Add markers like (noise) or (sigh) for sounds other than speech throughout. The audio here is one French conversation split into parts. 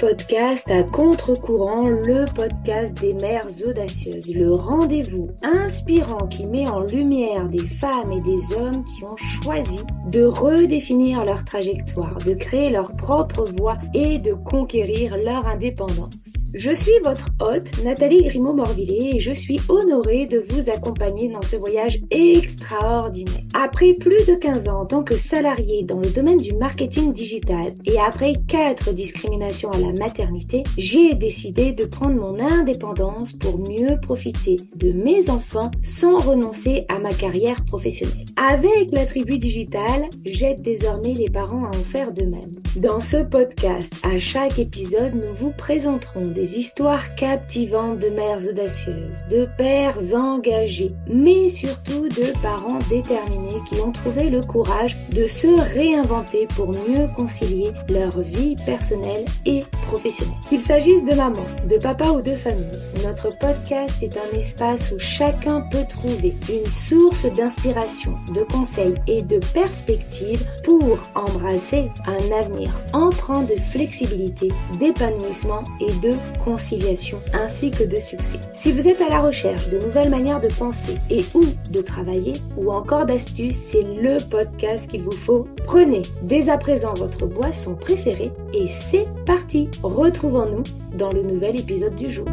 podcast à contre-courant, le podcast des mères audacieuses, le rendez-vous inspirant qui met en lumière des femmes et des hommes qui ont choisi de redéfinir leur trajectoire, de créer leur propre voie et de conquérir leur indépendance. Je suis votre hôte, Nathalie Grimaud-Morvillier, et je suis honorée de vous accompagner dans ce voyage extraordinaire. Après plus de 15 ans en tant que salariée dans le domaine du marketing digital et après quatre discriminations à la maternité, j'ai décidé de prendre mon indépendance pour mieux profiter de mes enfants sans renoncer à ma carrière professionnelle. Avec la tribu digitale, j'aide désormais les parents à en faire de même. Dans ce podcast, à chaque épisode, nous vous présenterons des histoires captivantes de mères audacieuses, de pères engagés, mais surtout de parents déterminés qui ont trouvé le courage de se réinventer pour mieux concilier leur vie personnelle et professionnelle. Qu'il s'agisse de maman, de papa ou de famille, notre podcast est un espace où chacun peut trouver une source d'inspiration, de conseils et de perspectives pour embrasser un avenir empreint de flexibilité, d'épanouissement et de conciliation ainsi que de succès. Si vous êtes à la recherche de nouvelles manières de penser et ou de travailler ou encore d'astuces, c'est le podcast qu'il vous faut. Prenez dès à présent votre boisson préférée et c'est parti. Retrouvons-nous dans le nouvel épisode du jour.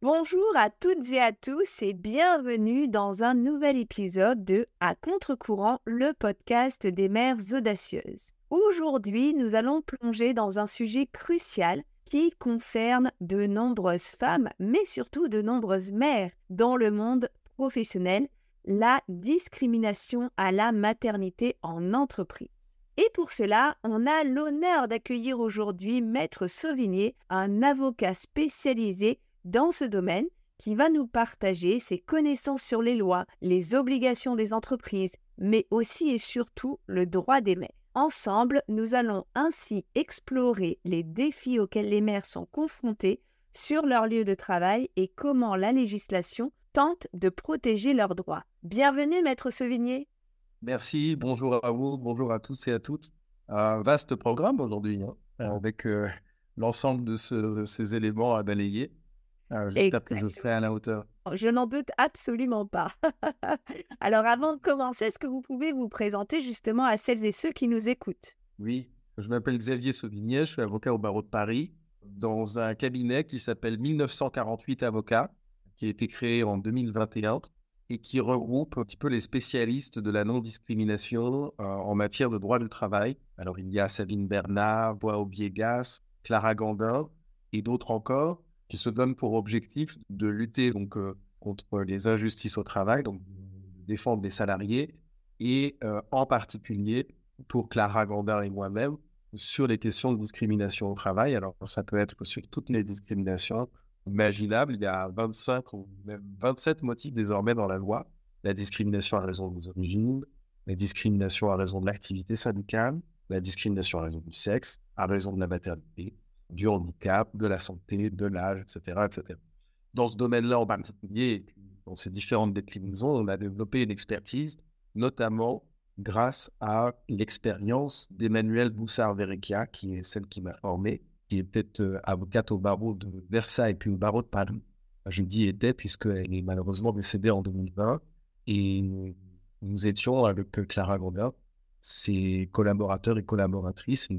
Bonjour à toutes et à tous et bienvenue dans un nouvel épisode de À contre-courant, le podcast des mères audacieuses. Aujourd'hui, nous allons plonger dans un sujet crucial qui concerne de nombreuses femmes, mais surtout de nombreuses mères dans le monde professionnel, la discrimination à la maternité en entreprise. Et pour cela, on a l'honneur d'accueillir aujourd'hui Maître Sauvigné, un avocat spécialisé dans ce domaine qui va nous partager ses connaissances sur les lois, les obligations des entreprises, mais aussi et surtout le droit des mères. Ensemble, nous allons ainsi explorer les défis auxquels les maires sont confrontés sur leur lieu de travail et comment la législation tente de protéger leurs droits. Bienvenue, Maître Sauvigné Merci, bonjour à vous, bonjour à tous et à toutes. Un vaste programme aujourd'hui, hein, ah. avec euh, l'ensemble de, ces éléments à balayer j'espère ah, que je serai à la hauteur. Oh, je n'en doute absolument pas. (laughs) Alors, avant de commencer, est-ce que vous pouvez vous présenter justement à celles et ceux qui nous écoutent Oui, je m'appelle Xavier Sauvigné, je suis avocat au barreau de Paris, dans un cabinet qui s'appelle 1948 Avocats, qui a été créé en 2021 et qui regroupe un petit peu les spécialistes de la non-discrimination euh, en matière de droit du travail. Alors, il y a Sabine Bernard, Bois Obiegas, Clara Gandin et d'autres encore qui se donne pour objectif de lutter donc, euh, contre les injustices au travail, donc défendre les salariés, et euh, en particulier pour Clara Gandin et moi-même, sur les questions de discrimination au travail. Alors, ça peut être sur toutes les discriminations imaginables. Il y a 25 ou même 27 motifs désormais dans la loi. La discrimination à raison de des origines, la discrimination à raison de l'activité syndicale, la discrimination à raison du sexe, à raison de la maternité, du handicap, de la santé, de l'âge, etc., etc. Dans ce domaine-là en particulier, dans ces différentes déclinaisons, on a développé une expertise, notamment grâce à l'expérience d'Emmanuel boussard verecchia qui est celle qui m'a formé, qui est peut-être euh, avocate au barreau de Versailles puis au barreau de Paris. Je dis était, puisqu'elle est malheureusement décédée en 2020. Et nous étions avec euh, Clara Gondin, ses collaborateurs et collaboratrices, une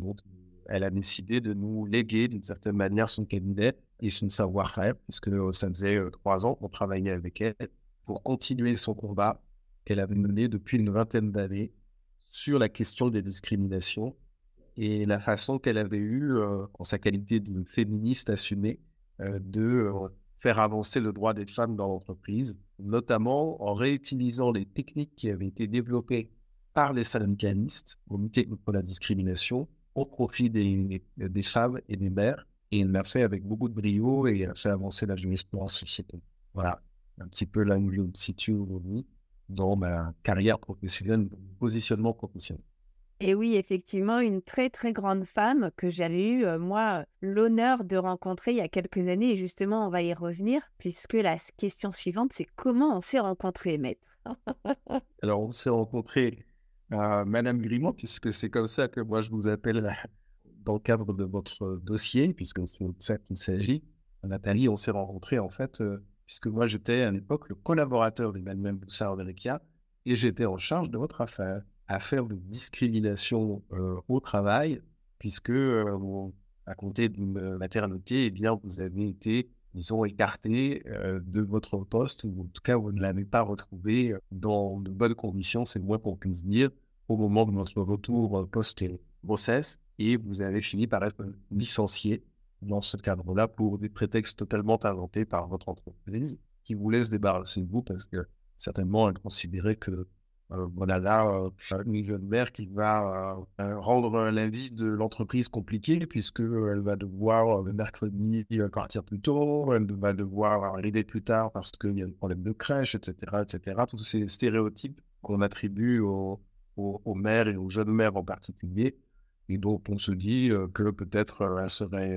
elle a décidé de nous léguer d'une certaine manière son cabinet et son savoir-faire, parce que euh, ça faisait euh, trois ans qu'on travaillait avec elle pour continuer son combat qu'elle avait mené depuis une vingtaine d'années sur la question des discriminations et la façon qu'elle avait eu euh, en sa qualité de féministe assumée, de faire avancer le droit des femmes dans l'entreprise, notamment en réutilisant les techniques qui avaient été développées par les syndicalistes au comité contre la discrimination au profit des, des femmes et des mères. Et il l'a fait avec beaucoup de brio et il a fait avancer la jurisprudence Voilà, un petit peu là où je me situe aujourd'hui dans ma carrière professionnelle, positionnement professionnel. Et oui, effectivement, une très très grande femme que j'avais eu, euh, moi, l'honneur de rencontrer il y a quelques années. Et justement, on va y revenir, puisque la question suivante, c'est comment on s'est rencontrés, maître (laughs) Alors, on s'est rencontrés Madame Grimaud, puisque c'est comme ça que moi je vous appelle dans le cadre de votre euh, dossier, puisque c'est de ça qu'il s'agit. Nathalie, on s'est rencontrés en fait, euh, puisque moi j'étais à l'époque le collaborateur d'Emmanuel boussard Vecchia et j'étais en charge de votre affaire, affaire de discrimination euh, au travail, puisque à compter de maternité, eh bien, vous avez été ont écarté euh, de votre poste, ou en tout cas, vous ne l'avez pas retrouvé euh, dans de bonnes conditions, c'est le moins pour puisse au moment de votre retour euh, post-grossesse, et vous avez fini par être licencié dans ce cadre-là pour des prétextes totalement inventés par votre entreprise qui vous laisse débarrasser de vous parce que certainement elle considérait que euh, voilà mère euh, qui va euh, rendre la vie de l'entreprise compliquée puisqu'elle va devoir le mercredi partir plus tôt, elle va devoir arriver plus tard parce qu'il y a un problème de crèche, etc., etc. Tous ces stéréotypes qu'on attribue aux, aux, mères et aux jeunes mères en particulier. Et dont on se dit que peut-être serait,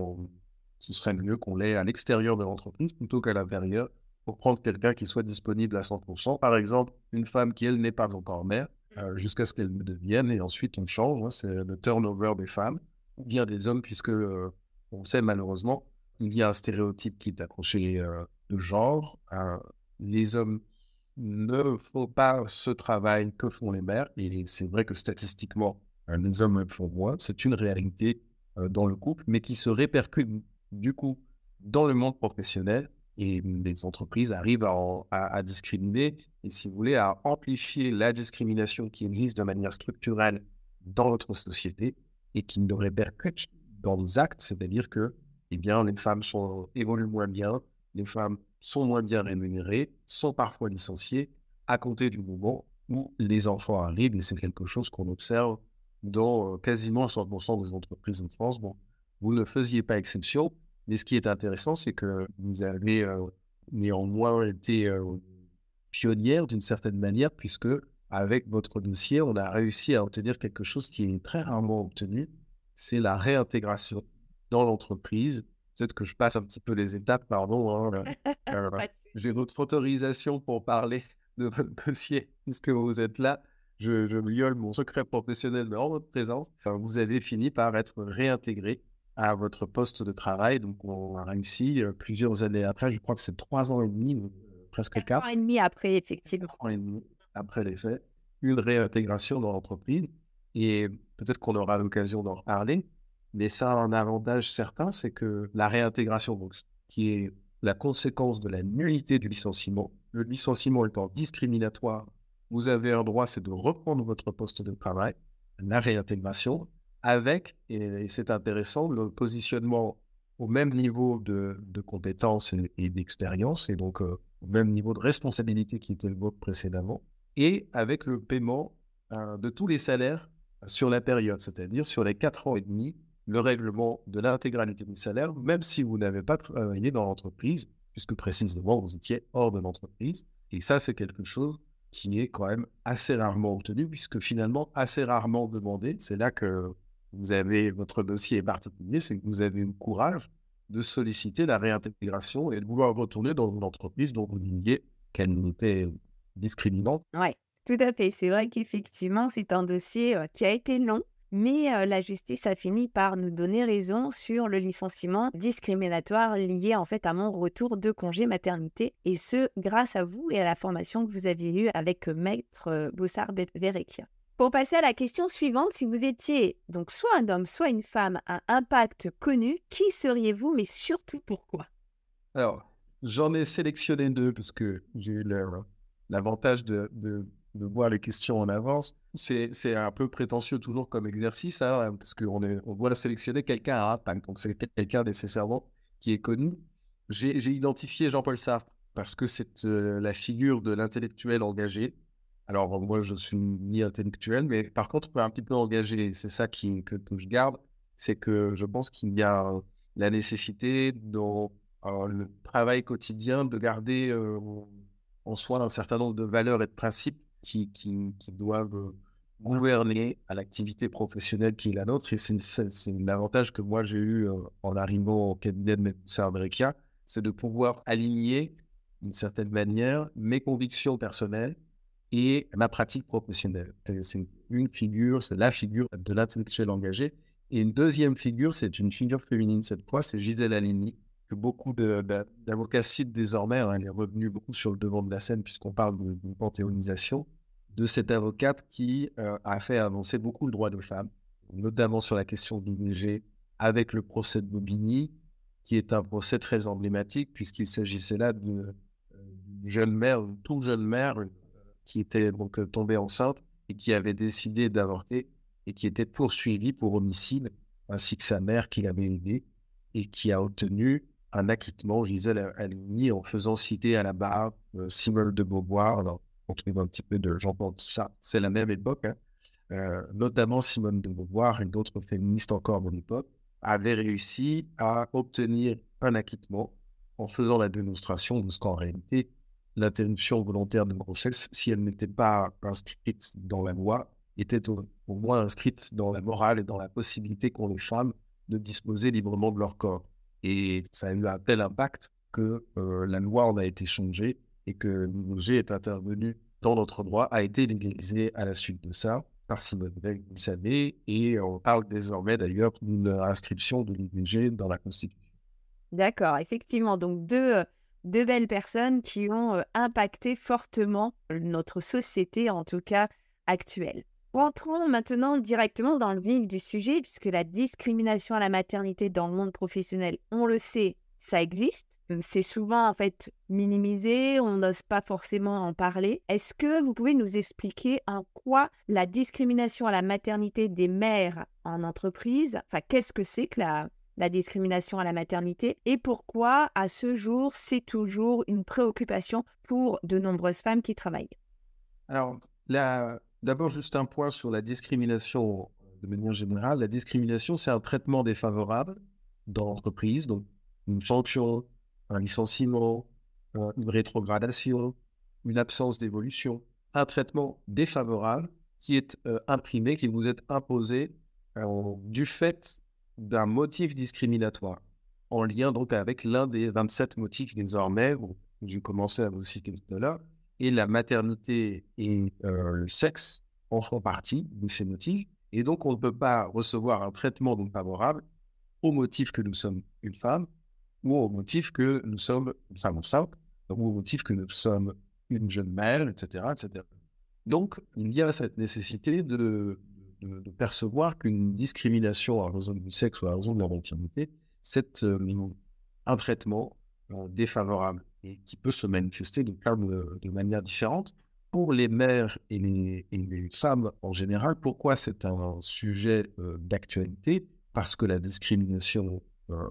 ce serait mieux qu'on l'ait à l'extérieur de l'entreprise plutôt qu'à l'intérieur pour prendre quelqu'un qui soit disponible à 100%. Par exemple, une femme qui, elle, n'est pas encore mère, mmh. euh, jusqu'à ce qu'elle devienne, et ensuite on change, hein, c'est le turnover des femmes, ou bien des hommes, puisque euh, on sait malheureusement, il y a un stéréotype qui est accroché euh, de genre. Hein. les hommes ne font pas ce travail que font les mères, et c'est vrai que statistiquement, les hommes font moins, c'est une réalité dans le couple, mais qui se répercute du coup dans le monde professionnel et les entreprises arrivent à, discriminer et, si vous voulez, à amplifier la discrimination qui existe de manière structurelle dans notre société et qui ne répercute dans nos actes, c'est-à-dire que eh bien, les femmes sont, évoluent moins bien, les femmes sont moins bien rémunérées, sont parfois licenciées à compter du moment où les enfants arrivent, et c'est quelque chose qu'on observe dans euh, quasiment 100% des entreprises en France. Bon, vous ne faisiez pas exception, mais ce qui est intéressant, c'est que vous avez euh, néanmoins été euh, pionnière d'une certaine manière, puisque avec votre dossier, on a réussi à obtenir quelque chose qui est très rarement obtenu, c'est la réintégration dans l'entreprise. Peut-être que je passe un petit peu les étapes, pardon. Hein, euh, (laughs) j'ai notre autorisation pour parler de votre (laughs) dossier, puisque vous êtes là. Je, je viole mon secret professionnel, mais en votre présence, vous avez fini par être réintégré à votre poste de travail. Donc, on a réussi euh, plusieurs années après. Je crois que c'est trois ans et demi, euh, presque quatre. ans et demi après, effectivement. Trois ans et demi après les faits, une réintégration dans l'entreprise. Et peut-être qu'on aura l'occasion d'en reparler. Mais ça a un avantage certain, c'est que la réintégration, qui est la conséquence de la nullité du licenciement, le licenciement étant discriminatoire, vous avez un droit, c'est de reprendre votre poste de travail. La réintégration, avec, et, c'est intéressant, le positionnement au même niveau de, compétences et, d'expérience, et donc euh, au même niveau de responsabilité qui était le vôtre précédemment, et avec le paiement euh, de tous les salaires sur la période, c'est-à-dire sur les 4 ans et demi, le règlement de l'intégralité du salaire, même si vous n'avez pas travaillé dans l'entreprise, puisque précisément vous étiez hors de l'entreprise. Et ça, c'est quelque chose qui est quand même assez rarement obtenu, puisque finalement assez rarement demandé. C'est là que vous avez votre dossier est particulier, c'est que vous avez eu le courage de solliciter la réintégration et de vouloir retourner dans une entreprise dont vous disiez qu'elle était discriminante. Oui, tout à fait. C'est vrai qu'effectivement, c'est un dossier euh, qui a été long, mais euh, la justice a fini par nous donner raison sur le licenciement discriminatoire lié en fait à mon retour de congé maternité, et ce grâce à vous et à la formation que vous aviez eue avec euh, Maître Boussard Verrecchia. Pour passer à la question suivante, si vous étiez donc soit un homme, soit une femme à impact connu, qui seriez-vous, mais surtout pourquoi Alors, j'en ai sélectionné deux parce que j'ai l'avantage de, voir les questions en avance. C'est un peu prétentieux toujours comme exercice, hein, parce qu'on on doit sélectionner quelqu'un à impact, donc c'est quelqu'un nécessairement qui est connu. J'ai identifié Jean-Paul Sartre parce que c'est euh, la figure de l'intellectuel engagé, alors, moi, je suis ni intellectuel, mais par contre, un petit peu engagé. C'est ça qui, que, je garde. C'est que je pense qu'il y a euh, la nécessité dans euh, le travail quotidien de garder euh, en soi un certain nombre de valeurs et de principes qui, qui, doivent gouverner à l'activité professionnelle qui est la nôtre. Et c'est un avantage que moi j'ai eu en arrivant au cabinet de médecin américains. c'est de pouvoir aligner d'une certaine manière mes convictions personnelles et ma pratique professionnelle. C'est une figure, c'est la figure de l'intellectuel engagé. Et une deuxième figure, c'est une figure féminine cette fois, c'est Gisèle Halimi, que beaucoup d'avocats citent désormais. Hein. elle est revenue beaucoup sur le devant de la scène puisqu'on parle de, panthéonisation de cette avocate qui euh, a fait avancer beaucoup le droit de femmes, notamment sur la question de l'IVG avec le procès de Bobigny, qui est un procès très emblématique puisqu'il s'agissait là euh, d'une jeune mère, une toute jeune mère, qui était donc euh, tombée enceinte et qui avait décidé d'avorter et qui était poursuivie pour homicide, ainsi que sa mère qui l'avait aidée et qui a obtenu un acquittement, Gisèle Halimi, en faisant citer à la barre euh, Simone de Beauvoir. Alors, on trouve un petit peu de jean ça, c'est la même époque, hein. euh, notamment Simone de Beauvoir et d'autres féministes encore mon époque avaient réussi à obtenir un acquittement en faisant la démonstration de ce qu'en réalité l'interruption volontaire de grossesse, si elle n'était pas inscrite dans la loi, était au, moins inscrite dans la morale et dans la possibilité qu'ont les femmes de disposer librement de leur corps. Et ça a eu un tel impact que euh, la loi en a été changée et que l'IVG est intervenu dans notre droit, a été légalisé à la suite de ça par Simone Veil, vous le et on parle désormais d'ailleurs d'une inscription de l'IVG dans la Constitution. D'accord, effectivement. Donc deux euh, de belles personnes qui ont euh, impacté fortement notre société, en tout cas actuelle. Rentrons maintenant directement dans le vif du sujet, puisque la discrimination à la maternité dans le monde professionnel, on le sait, ça existe. C'est souvent en fait minimisé, on n'ose pas forcément en parler. Est-ce que vous pouvez nous expliquer en quoi la discrimination à la maternité des mères en entreprise, enfin qu'est-ce que c'est que la la discrimination à la maternité et pourquoi, à ce jour, c'est toujours une préoccupation pour de nombreuses femmes qui travaillent Alors, d'abord, juste un point sur la discrimination de manière générale. La discrimination, c'est un traitement défavorable dans l'entreprise, donc une sanction, un licenciement, euh, une rétrogradation, une absence d'évolution, un traitement défavorable qui est euh, imprimé, qui vous est imposé euh, du fait d'un motif discriminatoire, en lien donc avec l'un des 27 motifs désormais, où j'ai commencé à vous citer tout à l'heure, et la maternité et euh, le sexe en font partie de ces motifs, et donc on ne peut pas recevoir un traitement donc favorable au motif que nous sommes une femme, ou au motif que nous sommes une femme enceinte, ou au motif que nous sommes une jeune mère, etc., etc. Donc, il y a cette nécessité de de, percevoir qu'une discrimination à raison du sexe ou à raison de leur maternité, c'est euh, un traitement euh, défavorable et qui peut se manifester de manière différente. Pour les mères et les, et les femmes en général, pourquoi c'est un sujet euh, d'actualité Parce que la discrimination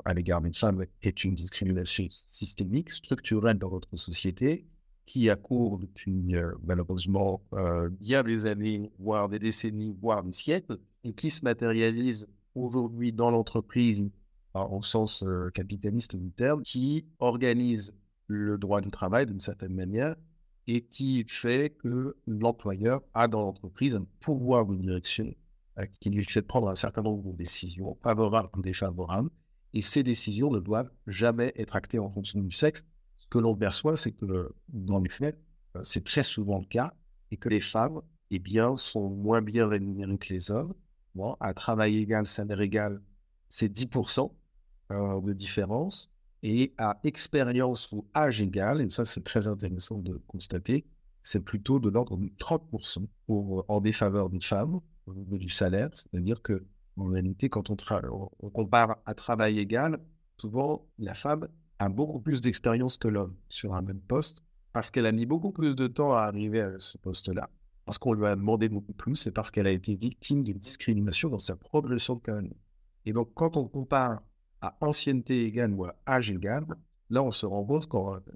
à l'égard des femmes est une discrimination systémique, structurelle dans notre société, qui a cours depuis euh, malheureusement euh, bien des années, voire des décennies, voire des siècles, et qui se matérialise aujourd'hui dans l'entreprise en ah, sens euh, capitaliste du terme, qui organise le droit du travail d'une certaine manière et qui fait que l'employeur a dans l'entreprise un pouvoir de direction qui lui fait prendre un certain nombre de décisions, favorables ou défavorables, et ces décisions ne doivent jamais être actées en fonction du sexe, que l'on perçoit, c'est que dans les faits, euh, c'est très souvent le cas, et que les femmes, eh bien, sont moins bien rémunérées que les hommes. Bon, à travail égal, salaire égal, c'est 10% euh, de différence. Et à expérience ou âge égal, et ça c'est très intéressant de constater, c'est plutôt de l'ordre de 30% en défaveur des femmes au niveau du salaire. C'est-à-dire que en réalité, quand on, on compare à travail égal, souvent la femme a beaucoup plus d'expérience que l'homme sur un même poste parce qu'elle a mis beaucoup plus de temps à arriver à ce poste-là, parce qu'on lui a demandé beaucoup plus c'est parce qu'elle a été victime d'une discrimination dans sa progression de carrière. Et donc, quand on compare à ancienneté égale ou à âge égal, là, on se rend compte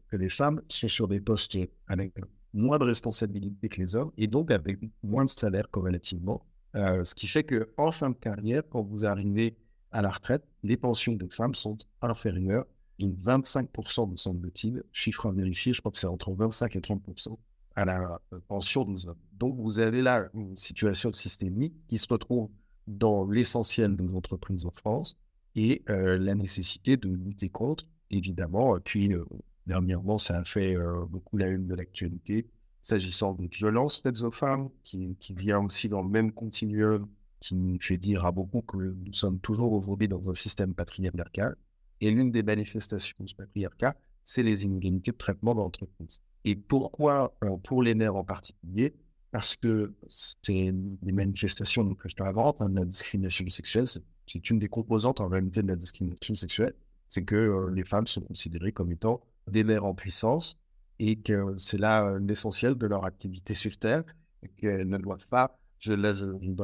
que les femmes sont sur des postes avec moins de responsabilités que les hommes et donc avec moins de salaire corrélativement. Euh, ce qui fait que en fin de carrière, quand vous arrivez à la retraite, les pensions des femmes sont inférieures 25%, de son t chiffre à vérifier, je crois que c'est entre 25 et 30% à la euh, pension des hommes. Donc vous avez là une situation systémique qui se retrouve dans l'essentiel de nos entreprises en France et euh, la nécessité de lutter contre, évidemment. Puis euh, dernièrement, ça a fait beaucoup la une de l'actualité s'agissant de violences faites aux femmes, qui, qui, vient aussi dans le même continuum, qui fait dire à beaucoup que nous sommes toujours aujourd'hui dans un système patriarcal et l'une des manifestations ce patriarcat, c'est les inégalités de traitement dans l'entreprise. Et pourquoi euh, pour les nerfs en particulier Parce que c'est des manifestations de plus te hein, de la discrimination sexuelle. C'est une des composantes en réalité de la discrimination sexuelle, c'est que euh, les femmes sont considérées comme étant des nerfs en puissance et que c'est là euh, l'essentiel de leur activité sur Terre et qu'elles ne doivent pas je, laisse une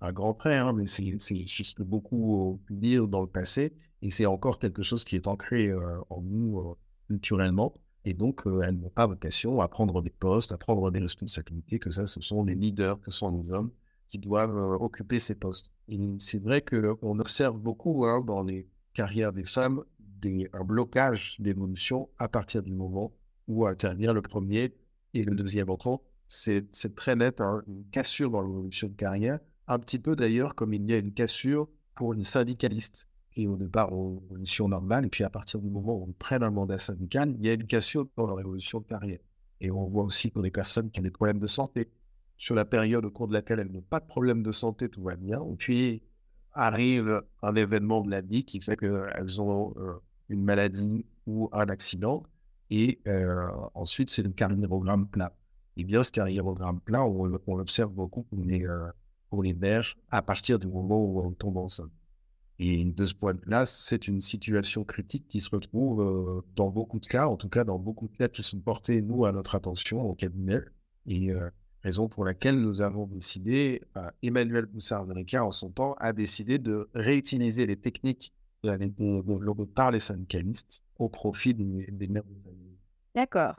à, grand près, hein, mais c'est juste beaucoup pu dire dans le passé, et c'est encore quelque chose qui est ancré euh, en nous culturellement. Euh, et donc, euh, elles n'ont pas vocation à prendre des postes, à prendre des responsabilités, que ça, ce sont les leaders, que ce sont les hommes qui doivent occuper ces postes. Et c'est vrai qu'on observe beaucoup hein, dans les carrières des femmes un blocage d'évolution à partir du moment où intervient le premier et le deuxième entrant. C'est très net, hein, une cassure dans l'évolution de carrière, un petit peu d'ailleurs comme il y a une cassure pour une syndicaliste. Et au départ, aux on normales, normale. Et puis, à partir du moment où on prend un mandat syndical, il y a une cassure pour la révolution de carrière. Et on voit aussi pour des personnes qui ont des problèmes de santé. Sur la période au cours de laquelle elles n'ont pas de problème de santé, tout va bien. Et puis, arrive un événement de la vie qui fait qu'elles ont euh, une maladie ou un accident. Et euh, ensuite, c'est le carriérogramme plat. Et bien, ce carriérogramme plat, on, on l'observe beaucoup pour les, euh, pour les berges à partir du moment où on tombe enceinte. Et de ce point de vue-là, c'est une situation critique qui se retrouve euh, dans beaucoup de cas, en tout cas dans beaucoup de cas qui sont portés, nous, à notre attention au cabinet. Et euh, raison pour laquelle nous avons décidé, euh, Emmanuel Boussard-Américain, en son temps, a décidé de réutiliser les techniques la par les syndicalistes au profit des, des D'accord.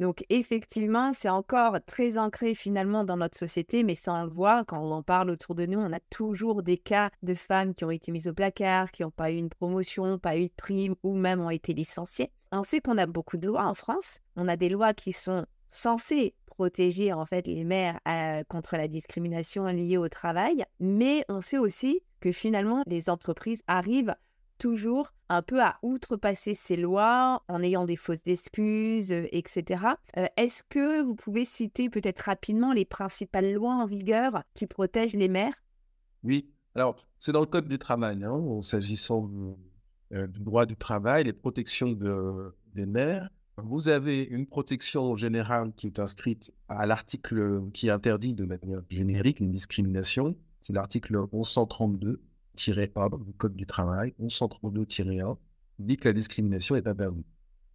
Donc effectivement, c'est encore très ancré finalement dans notre société, mais sans le voit quand on en parle autour de nous, on a toujours des cas de femmes qui ont été mises au placard, qui n'ont pas eu une promotion, pas eu de prime ou même ont été licenciées. On sait qu'on a beaucoup de lois en France. On a des lois qui sont censées protéger en fait les mères euh, contre la discrimination liée au travail, mais on sait aussi que finalement les entreprises arrivent toujours un peu à outrepasser ces lois en ayant des fausses excuses, euh, etc. Euh, est-ce que vous pouvez citer peut-être rapidement les principales lois en vigueur qui protègent les mères Oui, alors c'est dans le Code du travail, hein, en s'agissant euh, du droit du travail, les protections des mères. Vous avez une protection générale qui est inscrite à l'article qui interdit de manière générique une discrimination, c'est l'article 1132 1 du Code du travail, 1132-1, dit que la discrimination est interdite.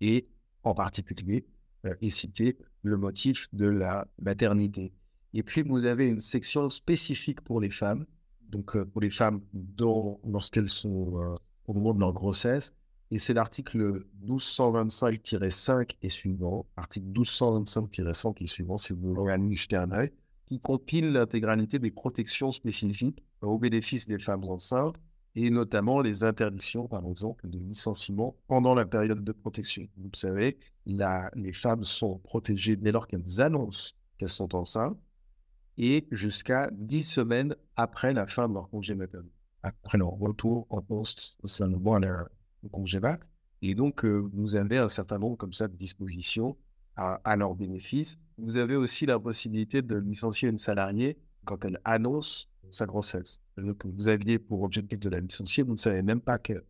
Et en particulier, euh, est cité le motif de la maternité. Et puis, vous avez une section spécifique pour les femmes, donc euh, pour les femmes dont, lorsqu'elles sont euh, au moment de leur grossesse, et c'est l'article 1225-5 et suivant, article 1225-5 et suivant, si vous voulez un qui compile l'intégralité des protections spécifiques au bénéfice des femmes enceintes et notamment les interdictions, par exemple, de licenciement pendant la période de protection. Vous savez, les femmes sont protégées dès lors qu'elles annoncent qu'elles sont enceintes et jusqu'à 10 semaines après la fin de leur congé maternel, après leur retour en poste au sein de leur congé mat. Et donc, euh, vous avez un certain nombre comme ça de dispositions à, à leur bénéfice. Vous avez aussi la possibilité de licencier une salariée quand elle annonce sa grossesse. Donc, vous aviez pour objectif de la licencier, vous ne savez même pas qu'elle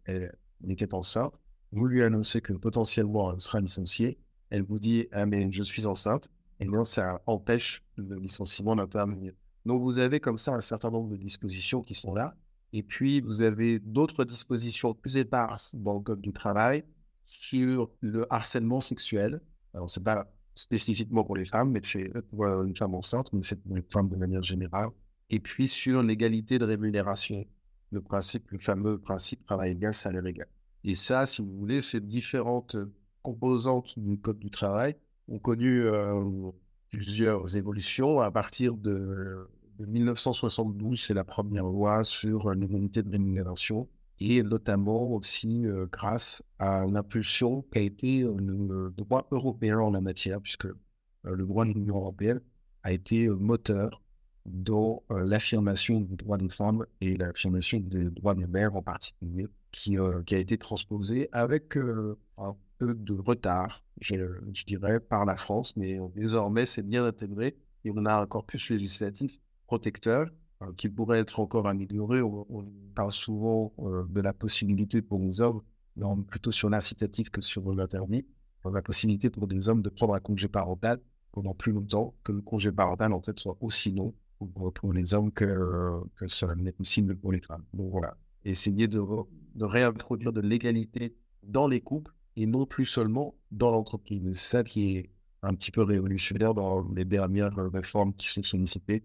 était enceinte. Vous lui annoncez que potentiellement elle sera licenciée. Elle vous dit Ah, mais je suis enceinte. Et eh bien, ça empêche le licenciement d'intervenir. Donc, vous avez comme ça un certain nombre de dispositions qui sont là. Et puis, vous avez d'autres dispositions plus éparses dans le Code du travail sur le harcèlement sexuel. Alors, c'est pas spécifiquement pour les femmes, mais c'est une euh, euh, femme enceinte, mais c'est pour les de manière générale. Et puis sur l'égalité de rémunération, le principe, le fameux principe travail égal, salaire égal. Et ça, si vous voulez, ces différentes euh, composantes du code du travail ont connu plusieurs évolutions à partir de, de 1972, c'est la première loi sur l'égalité de rémunération et notamment aussi euh, grâce à l'impulsion qu'a été euh, le droit européen en la matière, puisque euh, le droit de l'Union européenne a été moteur dans l'affirmation du droit des femmes et l'affirmation des droits des mères en particulier, qui, a été transposée avec un peu de retard, je, je, dirais, par la France, mais désormais c'est bien intégré et on a un corpus législatif protecteur euh, qui pourrait être encore amélioré. On, parle souvent euh, de la possibilité pour les hommes, plutôt sur l'incitatif que sur l'interdit, euh, la possibilité pour des hommes de prendre un congé parental pendant plus longtemps, que le congé parental en fait soit aussi long pour, les hommes que, cela n'est possible pour les femmes. Donc voilà, essayer de, réintroduire de l'égalité dans les couples et non plus seulement dans l'entreprise. C'est ça qui est un petit peu révolutionnaire dans les dernières réformes qui sont sollicitées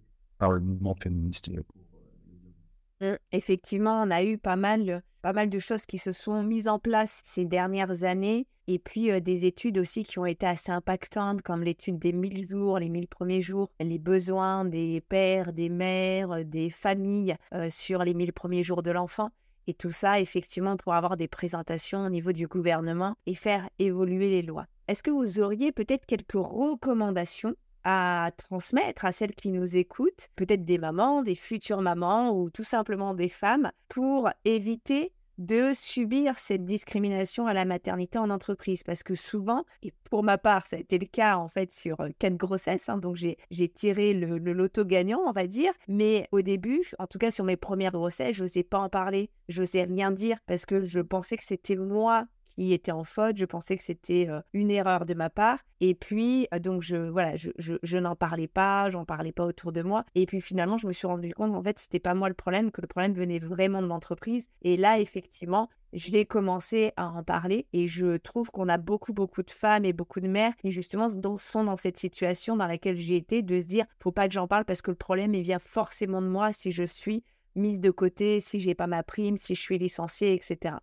euh, effectivement, on a eu pas mal, euh, pas mal de choses qui se sont mises en place ces dernières années, et puis euh, des études aussi qui ont été assez impactantes, comme l'étude des 1000 jours, les 1000 premiers jours, les besoins des pères, des mères, des familles sur les 1000 premiers jours de l'enfant. Et tout ça, effectivement, pour avoir des présentations au niveau du gouvernement et faire évoluer les lois. Est-ce que vous auriez peut-être quelques recommandations à transmettre à celles qui nous écoutent, peut-être des mamans, des futures mamans ou tout simplement des femmes, pour éviter de subir cette discrimination à la maternité en entreprise parce que souvent, et pour ma part, ça a été le cas en fait sur euh, quatre grossesses, hein, donc j'ai tiré le, le, loto gagnant, on va dire, mais au début, en tout cas sur mes premières grossesses, je n'osais pas en parler, je n'osais rien dire parce que je pensais que c'était moi il était en faute. Je pensais que c'était une erreur de ma part. Et puis, donc, je, voilà, je, je, je n'en parlais pas, j'en parlais pas autour de moi. Et puis, finalement, je me suis rendu compte qu'en fait, c'était pas moi le problème, que le problème venait vraiment de l'entreprise. Et là, effectivement, j'ai commencé à en parler et je trouve qu'on a beaucoup, beaucoup de femmes et beaucoup de mères qui justement sont dans cette situation dans laquelle j'ai été de se dire, faut pas que j'en parle parce que le problème, il vient forcément de moi si je suis mise de côté, si j'ai pas ma prime, si je suis licenciée, etc.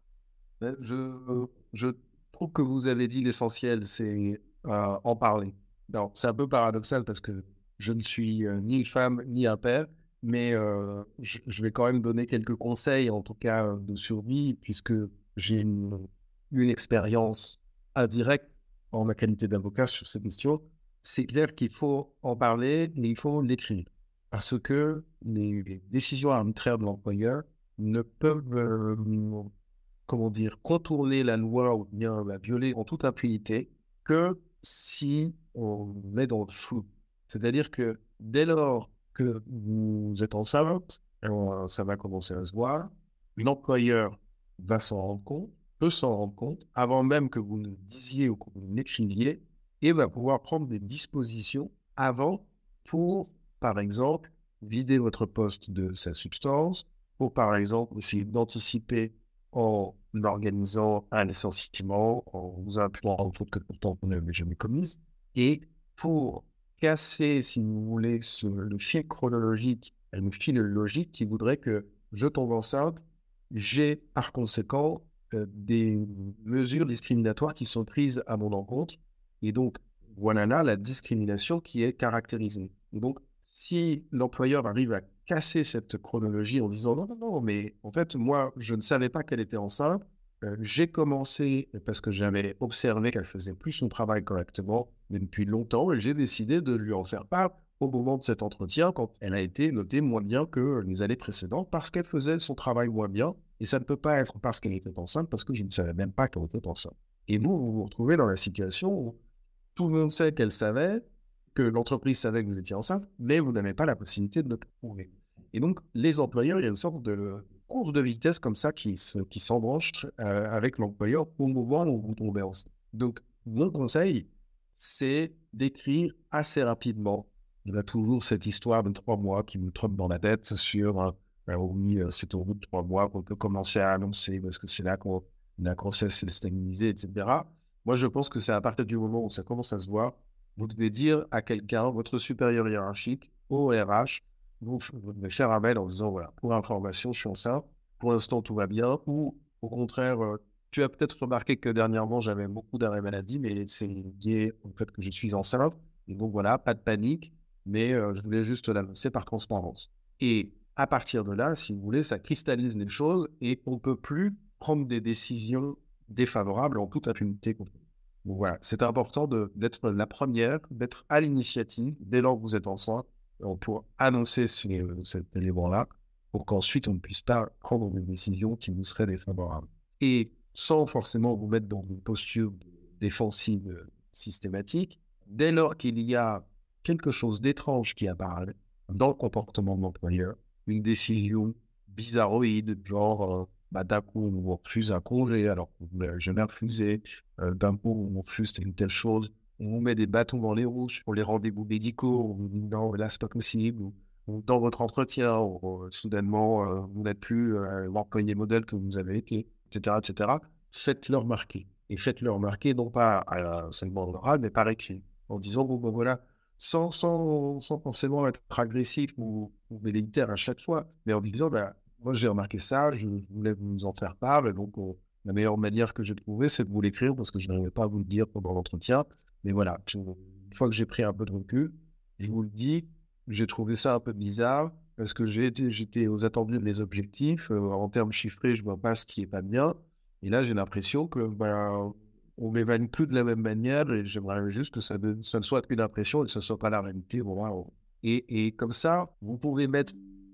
Ben, euh, je, trouve que vous avez dit l'essentiel, c'est euh, en parler. c'est un peu paradoxal parce que je ne suis ni euh, ni femme ni un père, mais je, vais quand même donner quelques conseils, en tout cas de survie, puisque j'ai une, une expérience indirecte en ma qualité d'avocat sur cette question. C'est clair qu'il faut en parler, mais il faut l'écrire. Parce que les, les décisions arbitraires de l'employeur ne peuvent comment dire, contourner la loi ou bien la violer en toute impunité que si on est dans le flou. C'est-à-dire que dès lors que vous êtes enceinte, ça va commencer à se voir, l'employeur va s'en rendre compte, peut s'en rendre compte, avant même que vous ne disiez ou que vous n'échingiez, et va pouvoir prendre des dispositions avant pour, par exemple, vider votre poste de sa substance, pour, par exemple, essayer d'anticiper en organisant un licenciement, en vous un en faute que pourtant on n'avait jamais commise. Et pour casser, si vous voulez, ce, le fil chronologique le fil logique qui voudrait que je tombe enceinte, j'ai par conséquent euh, des mesures discriminatoires qui sont prises à mon encontre. Et donc, voilà la discrimination qui est caractérisée. donc, si l'employeur arrive à casser cette chronologie en disant non, non, non, mais en fait, moi, je ne savais pas qu'elle était enceinte. Euh, j'ai commencé parce que j'avais observé qu'elle faisait plus son travail correctement depuis longtemps et j'ai décidé de lui en faire part au moment de cet entretien quand elle a été notée moins bien que les années précédentes parce qu'elle faisait son travail moins bien et ça ne peut pas être parce qu'elle était enceinte parce que je ne savais même pas qu'elle était enceinte. Et vous, vous vous retrouvez dans la situation où tout le monde sait qu'elle savait, que l'entreprise savait que vous étiez enceinte, mais vous n'avez pas la possibilité de le prouver. Et donc, les employeurs, il y a une sorte de course de vitesse comme ça qui, qui s'embranche euh, avec l'employeur au moment où vous tombez enceinte. Donc, mon conseil, c'est d'écrire assez rapidement. Il y a toujours cette histoire de trois mois qui nous trompe dans la tête sur euh, ben oui, euh, c'est au bout de trois mois qu'on peut commencer à annoncer parce que c'est là qu'on commencé à se stabiliser, etc. Moi, je pense que c'est à partir du moment où ça commence à se voir vous devez dire à quelqu'un, votre supérieur hiérarchique, au RH, vous, vous devez faire un en disant voilà, pour information, je suis enceinte, pour l'instant tout va bien, ou au contraire, euh, tu as peut-être remarqué que dernièrement j'avais beaucoup d'arrêts maladie, mais c'est lié au fait que je suis enceinte, et donc voilà, pas de panique, mais euh, je voulais juste l'annoncer par transparence. Et à partir de là, si vous voulez, ça cristallise les choses et on ne peut plus prendre des décisions défavorables en toute impunité contre voilà, c'est important d'être la première, d'être à l'initiative dès lors que vous êtes enceinte pour annoncer cet élément-là, pour qu'ensuite on ne puisse pas prendre une décision qui nous serait défavorable. Et sans forcément vous mettre dans une posture défensive euh, systématique, dès lors qu'il y a quelque chose d'étrange qui apparaît dans le comportement de l'employeur, une décision bizarroïde, genre euh, bah, d'un coup, on vous refuse un congé alors que vous jamais refusé. Euh, d'un coup, on vous refuse une telle chose. On vous met des bâtons dans les roues pour les rendez-vous médicaux. non, là, pas possible. Ou, dans votre entretien, ou, soudainement, euh, vous n'êtes plus euh, l'employé modèle que vous avez été, etc. etc. Faites-le remarquer. Et faites-le remarquer, non pas à seulement oral, mais par écrit, en disant bon, ben voilà, sans, sans, sans forcément être agressif ou, ou à chaque fois, mais en disant ben, moi, j'ai remarqué ça, je voulais vous en faire part, donc la meilleure manière que j'ai trouvée, c'est de vous l'écrire parce que je n'arrivais pas à vous le dire pendant l'entretien. Mais voilà, une fois que j'ai pris un peu de recul, je vous le dis, j'ai trouvé ça un peu bizarre parce que j'étais aux attendus de mes objectifs. Euh, en termes chiffrés, je vois pas ce qui est pas bien. Et là, j'ai l'impression que ben, on m'évalue plus de la même manière et j'aimerais juste que ça ne, soit qu'une impression et que ce ne soit pas la réalité. Bon, et, et comme ça, vous pouvez mettre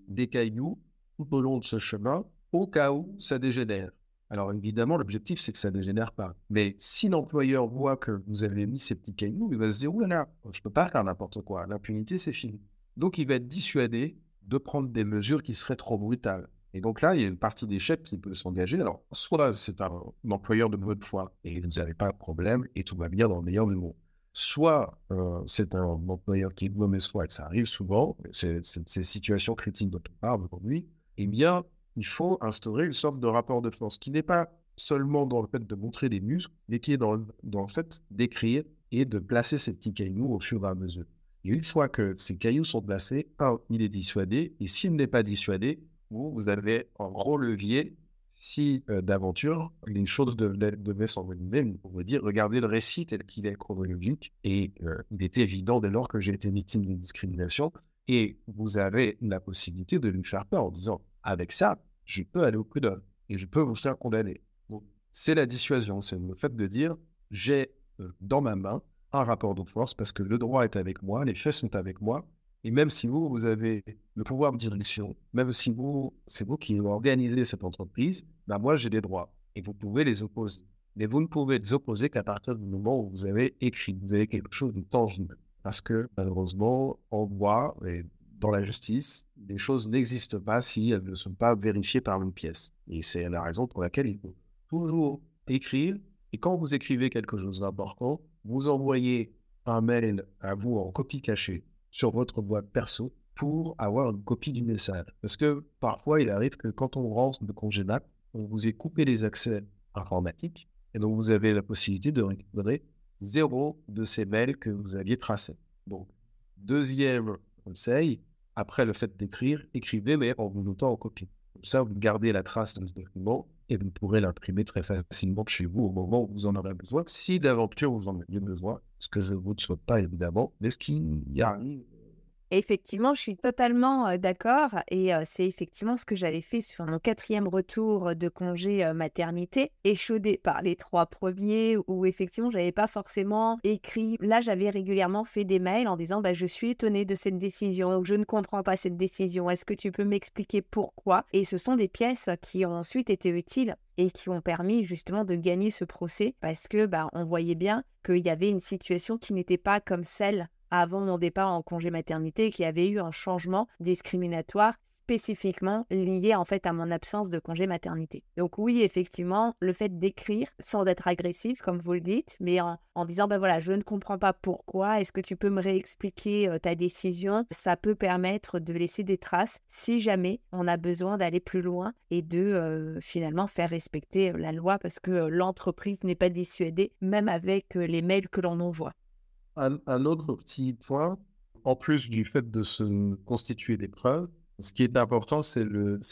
des cailloux tout au long de ce chemin au cas où ça dégénère. Alors évidemment, l'objectif, c'est que ça ne dégénère pas. Mais si l'employeur voit que vous avez mis ces petits cailloux, il va se dire, Ouh là je ne peux pas faire n'importe quoi, l'impunité, c'est fini. Donc il va être dissuadé de prendre des mesures qui seraient trop brutales. Et donc là, il y a une partie des chefs qui peut s'engager. Alors, soit c'est un, employeur de bonne foi et vous n'avez pas de problème et tout va bien dans le meilleur des mondes. Soit euh, c'est un employeur qui est de mauvaise et ça arrive souvent, c'est ces situation critique dont on parle aujourd'hui, eh bien, il faut instaurer une sorte de rapport de force qui n'est pas seulement dans le fait de montrer des muscles, mais qui est dans le, fait d'écrire et de placer ces petits cailloux au fur et à mesure. Et une fois que ces cailloux sont placés, il est dissuadé, et s'il n'est pas dissuadé, vous, vous avez un gros levier si euh, d'aventure une chose devait, s'envoler, même on va dire regardez le récit tel qu'il est chronologique. Et euh, il était évident dès lors que j'ai été victime d'une discrimination et vous avez la possibilité de lui faire peur en disant, avec ça, je peux aller au prud'homme et je peux vous faire condamner. c'est la dissuasion, c'est le fait de dire, j'ai euh, dans ma main un rapport de force parce que le droit est avec moi, les faits sont avec moi. Et même si vous, vous avez le pouvoir de direction, même si vous, c'est vous qui organisez cette entreprise, ben moi, j'ai des droits et vous pouvez les opposer. Mais vous ne pouvez les opposer qu'à partir du moment où vous avez écrit, vous avez quelque chose de tangible. Parce que malheureusement, en voit et dans la justice, les choses n'existent pas si elles ne sont pas vérifiées par une pièce. Et c'est la raison pour laquelle il faut toujours écrire. Et quand vous écrivez quelque chose d'important, vous envoyez un mail à vous en copie cachée sur votre boîte perso pour avoir une copie du message. Parce que parfois, il arrive que quand on rentre de congé on vous ait coupé les accès informatiques et donc vous avez la possibilité de récupérer zéro de ces mails que vous aviez tracés. Donc, deuxième conseil, après le fait d'écrire, écrivez, mais en vous notant en copie. Comme ça, vous gardez la trace de ce document et vous pourrez l'imprimer très facilement chez vous au moment où vous en aurez besoin, si d'aventure vous en avez besoin, ce que je vous ne souhaite pas évidemment, mais ce qui y arrive effectivement, je suis totalement d'accord. Et c'est effectivement ce que j'avais fait sur mon quatrième retour de congé maternité, échaudé par les trois premiers, où effectivement, j'avais pas forcément écrit. Là, j'avais régulièrement fait des mails en disant bah, Je suis étonnée de cette décision, je ne comprends pas cette décision, est-ce que tu peux m'expliquer pourquoi Et ce sont des pièces qui ont ensuite été utiles et qui ont permis justement de gagner ce procès parce que bah, on voyait bien qu'il y avait une situation qui n'était pas comme celle avant mon départ en congé maternité qui avait eu un changement discriminatoire spécifiquement lié en fait à mon absence de congé maternité. Donc oui, effectivement, le fait d'écrire sans être agressif, comme vous le dites, mais en, disant ben voilà, je ne comprends pas pourquoi, est-ce que tu peux me réexpliquer euh, ta décision Ça peut permettre de laisser des traces si jamais on a besoin d'aller plus loin et de euh, finalement faire respecter euh, la loi parce que l'entreprise n'est pas dissuadée même avec les mails que l'on envoie. Un, autre petit point, en plus du fait de se constituer des preuves, ce qui est important, c'est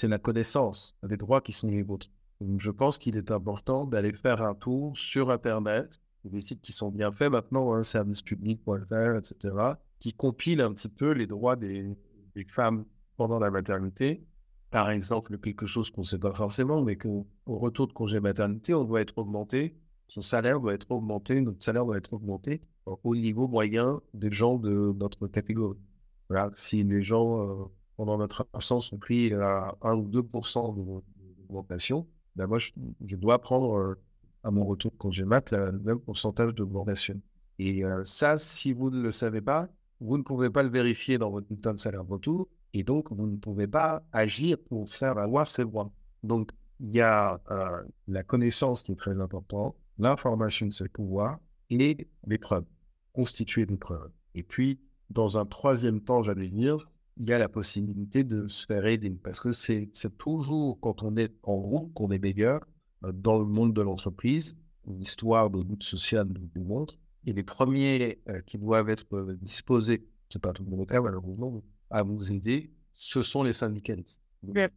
la connaissance des droits qui sont les vôtres. je pense qu'il est important d'aller faire un tour sur Internet, des sites qui sont bien faits maintenant, un hein, service public, welfare, etc., qui compilent un petit peu les droits des, des femmes pendant la maternité. Par exemple, quelque chose qu'on ne sait pas forcément, mais qu'au retour de congé maternité, on doit être augmenté, son salaire doit être augmenté, notre salaire doit être augmenté. Euh, au niveau moyen des gens de notre catégorie. Voilà, si les gens, euh, pendant notre absence, ont pris à euh, 1 ou 2 vos ben moi, je, je, dois prendre à mon retour quand j'ai mat le même pourcentage de d'augmentation. Et ça, si vous ne le savez pas, vous ne pouvez pas le vérifier dans votre bulletin de salaire retour, et donc vous ne pouvez pas agir pour faire valoir ces droits. Donc, il y a la connaissance qui est très importante, l'information de ces pouvoirs et les preuves constituer une preuve. Et puis, dans un troisième temps, j'allais dire, il y a la possibilité de se faire aider. Parce que c'est toujours quand on est en groupe qu'on est meilleur euh, dans le monde de l'entreprise. L'histoire de l'outil social nous montre. Et les premiers euh, qui doivent être euh, disposés, c'est pas tout le monde à vous aider, ce sont les syndicalistes.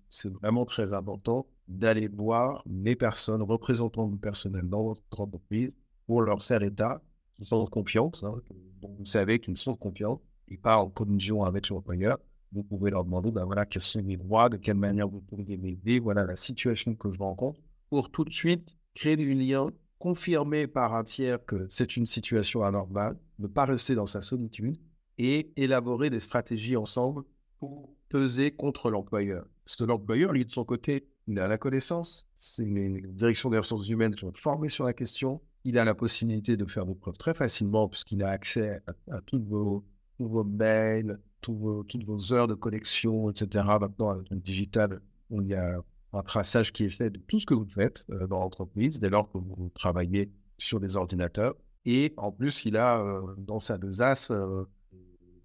C'est vraiment très important d'aller voir les personnes représentant du personnel dans votre entreprise pour leur faire état qui sont confiance, hein. vous savez qu'ils sont confiance, ils parlent en communion avec l'employeur, vous pouvez leur demander, ben voilà, quels sont mes droits, de quelle manière vous pouvez m'aider, voilà la situation que je rencontre, pour tout de suite créer du lien, confirmer par un tiers que c'est une situation anormale, ne pas rester dans sa solitude et élaborer des stratégies ensemble pour peser contre l'employeur. Parce que l'employeur, lui, de son côté, il a la connaissance, c'est une direction des ressources humaines qui sont formée sur la question, il a la possibilité de faire vos preuves très facilement puisqu'il a accès à, tous vos, mails, toutes vos heures de connexion, etc. Maintenant, avec le digital, il y a un traçage qui est fait de tout ce que vous faites euh, dans l'entreprise dès lors que vous travaillez sur des ordinateurs. Et en plus, il a euh, dans sa besace euh,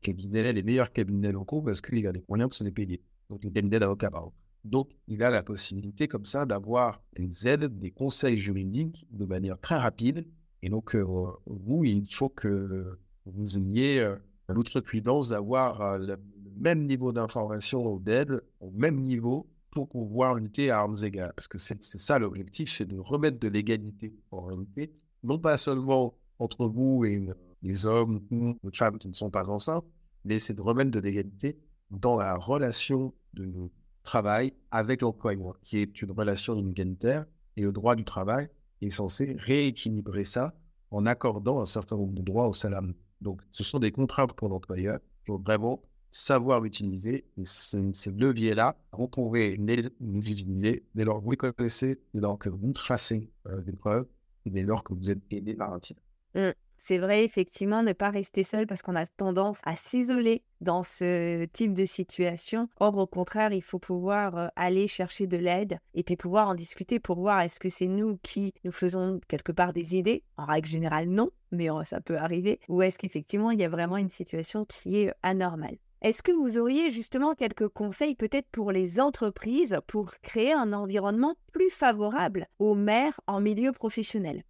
les meilleurs cabinets locaux parce qu'il a des moyens de se les payer. Donc, les cabinets d'avocats, par donc, il a la possibilité comme ça d'avoir des aides, des conseils juridiques de manière très rapide. Et donc, euh, vous, il faut que vous ayez euh, l'outrecuidance d'avoir euh, le même niveau d'information ou d'aide au même niveau pour pouvoir lutter à armes égales. Parce que c'est ça l'objectif, c'est de remettre de l'égalité en réalité, non pas seulement entre vous et euh, les hommes ou les femmes qui ne sont pas enceintes, mais c'est de remettre de l'égalité dans la relation de nos travail avec l'employeur, qui est une relation inégalitaire. Et le droit du travail est censé rééquilibrer ça en accordant un certain nombre de droits au salariés. Donc, ce sont des contraintes pour l'employeur. Il faut vraiment savoir utiliser et ces leviers-là. Vous pouvez les, utiliser dès lors que vous les connaissez, dès lors que vous tracez euh, des preuves, dès lors que vous êtes aidé par un c'est vrai, effectivement, ne pas rester seul parce qu'on a tendance à s'isoler dans ce type de situation. Or, au contraire, il faut pouvoir aller chercher de l'aide et puis pouvoir en discuter pour voir est-ce que c'est nous qui nous faisons quelque part des idées. En règle générale, non, mais ça peut arriver. Ou est-ce qu'effectivement, il y a vraiment une situation qui est anormale. Est-ce que vous auriez justement quelques conseils peut-être pour les entreprises pour créer un environnement plus favorable aux mères en milieu professionnel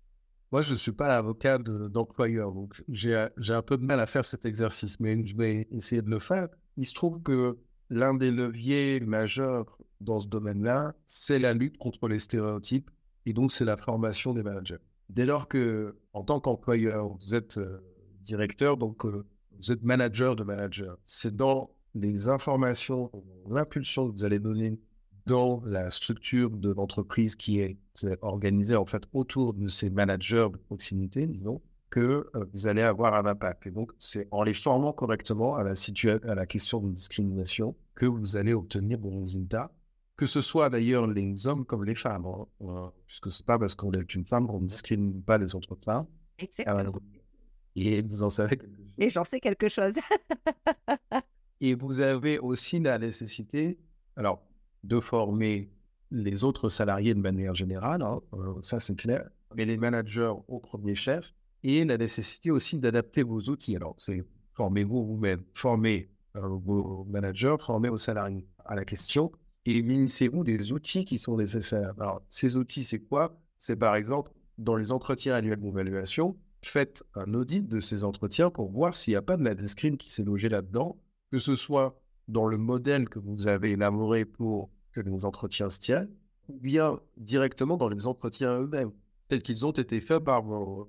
moi, je ne suis pas l'avocat d'employeur, donc j'ai un peu de mal à faire cet exercice, mais je vais essayer de le faire. Il se trouve que l'un des leviers majeurs dans ce domaine-là, c'est la lutte contre les stéréotypes, et donc c'est la formation des managers. Dès lors que, en tant qu'employeur, vous êtes euh, directeur, donc euh, vous êtes manager de manager, c'est dans les informations, l'impulsion que vous allez donner dans la structure de l'entreprise qui est organisée en fait autour de ces managers de proximité, disons, que euh, vous allez avoir un impact. Et donc, c'est en les formant correctement à la, à la question de discrimination que vous allez obtenir des résultats, que ce soit d'ailleurs les hommes comme les femmes, hein, hein, puisque ce n'est pas parce qu'on est une femme qu'on ne discrimine pas les autres femmes. Exactement. Euh, et vous en savez Et j'en sais quelque chose. et vous avez aussi la nécessité, alors de former les autres salariés de manière générale, hein, euh, ça c'est clair, mais les managers au premier chef, et la nécessité aussi d'adapter vos outils. Alors, c'est formez-vous vous-même, formez euh, vos managers, formez vos salariés à la question, et munissez-vous des outils qui sont nécessaires. Alors, ces outils, c'est quoi C'est par exemple, dans les entretiens annuels d'évaluation, faites un audit de ces entretiens pour voir s'il n'y a pas de la screen qui s'est logée là-dedans, que ce soit dans le modèle que vous avez élaboré pour que nos entretiens se tiennent, ou bien directement dans les entretiens eux-mêmes, tels qu'ils ont été faits par vos,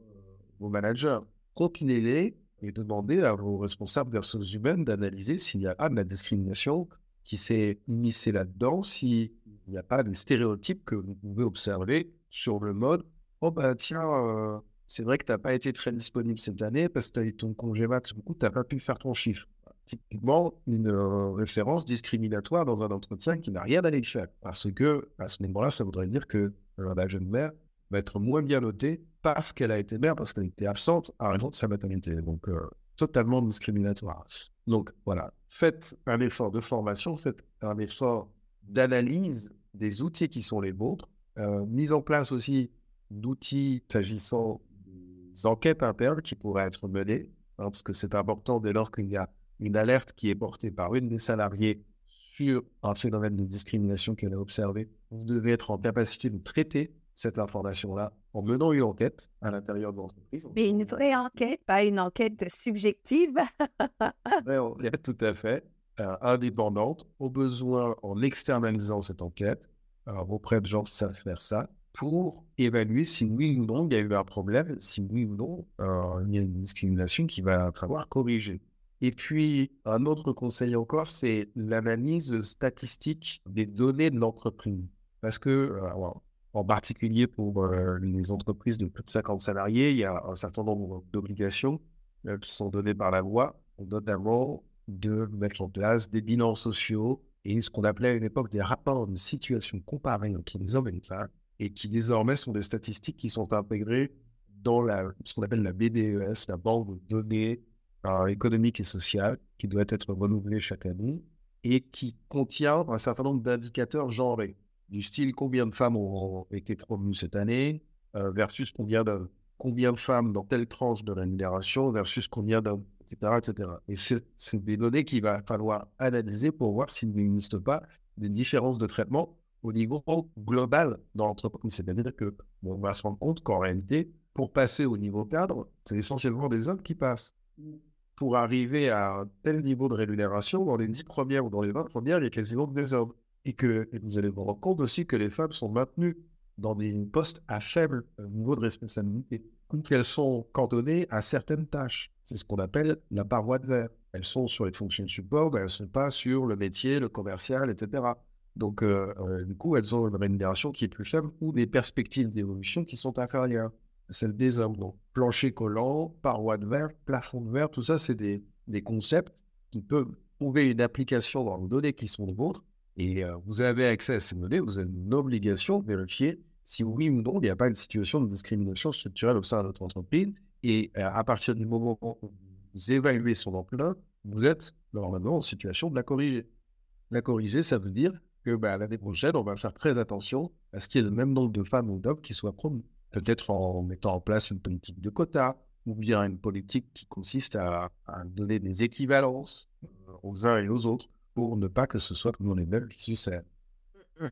euh, managers. compinez les et demandez à vos responsables des ressources humaines d'analyser s'il y a de la discrimination qui s'est immiscée là-dedans, s'il n'y a pas de stéréotypes que vous pouvez observer sur le mode Oh ben tiens, euh, c'est vrai que tu n'as pas été très disponible cette année parce que tu as eu ton congé max, coup tu n'as pas pu faire ton chiffre typiquement une euh, référence discriminatoire dans un entretien qui n'a rien à l'échelle. Parce que, à ce moment-là, ça voudrait dire que euh, la jeune mère va être moins bien notée parce qu'elle a été mère, parce qu'elle était absente à raison de sa maternité. Donc, euh, totalement discriminatoire. Donc, voilà. Faites un effort de formation, faites un effort d'analyse des outils qui sont les vôtres. mise en place aussi d'outils s'agissant des enquêtes internes qui pourraient être menées, hein, parce que c'est important dès lors qu'il y a une alerte qui est portée par une des salariés sur un phénomène de discrimination qu'elle a observé, vous devez être en capacité de traiter cette information-là en menant une enquête à l'intérieur de l'entreprise. Mais une vraie enquête, pas une enquête subjective. Oui, tout à fait, euh, indépendante, au besoin en externalisant cette enquête euh, auprès de gens qui savent faire ça pour évaluer si oui ou non il y a eu un problème, si oui ou non euh, il y a une discrimination qui va avoir corrigée. Et puis, un autre conseil encore, c'est l'analyse statistique des données de l'entreprise. Parce que, euh, en particulier pour euh, les entreprises de plus de 50 salariés, il y a un certain nombre d'obligations euh, qui sont données par la loi, notamment de mettre en place des bilans sociaux et ce qu'on appelait à une époque des rapports de situation comparée entre les hommes et les femmes, et qui désormais sont des statistiques qui sont intégrées dans ce qu'on appelle la BDES, la banque de données euh, économique et sociale qui doit être renouvelée chaque année et qui contient un certain nombre d'indicateurs genrés, du style combien de femmes ont été promues cette année euh, versus combien de, combien de femmes dans telle tranche de rémunération versus combien d'hommes, etc., etc. Et c'est des données qu'il va falloir analyser pour voir s'il n'existe pas des différences de traitement au niveau global dans l'entreprise. C'est-à-dire que on va se rendre compte qu'en réalité, pour passer au niveau cadre, c'est essentiellement des hommes qui passent pour arriver à un tel niveau de rémunération, dans les 10 premières ou dans les 20 premières, il y a quasiment que des hommes. Et que vous allez vous rendre compte aussi que les femmes sont maintenues dans des postes à faible euh, niveau de responsabilité, qu'elles sont cantonnées à certaines tâches. C'est ce qu'on appelle la paroi de verre. Elles sont sur les fonctions de support, mais elles ne sont pas sur le métier, le commercial, etc. Donc, euh, euh, du coup, elles ont une rémunération qui est plus faible ou des perspectives d'évolution qui sont inférieures celle des hommes. Donc, plancher collant, paroi de verre, plafond de verre, tout ça, c'est des, concepts qui peuvent trouver une application dans les données qui sont les vôtres. Et euh, vous avez accès à ces données, vous avez une obligation de vérifier si oui ou non il n'y a pas une situation de discrimination structurelle au sein de notre entreprise. Et euh, à partir du moment où vous évaluez son emploi, vous êtes normalement en situation de la corriger. La corriger, ça veut dire que bah, l'année prochaine, on va faire très attention à ce qu'il y ait le même nombre de femmes ou d'hommes qui soient promus peut-être en mettant en place une politique de quotas ou bien une politique qui consiste à, donner des équivalences euh, aux uns et aux autres pour ne pas que ce soit nous les mêmes qui succèdent. Mm, mm.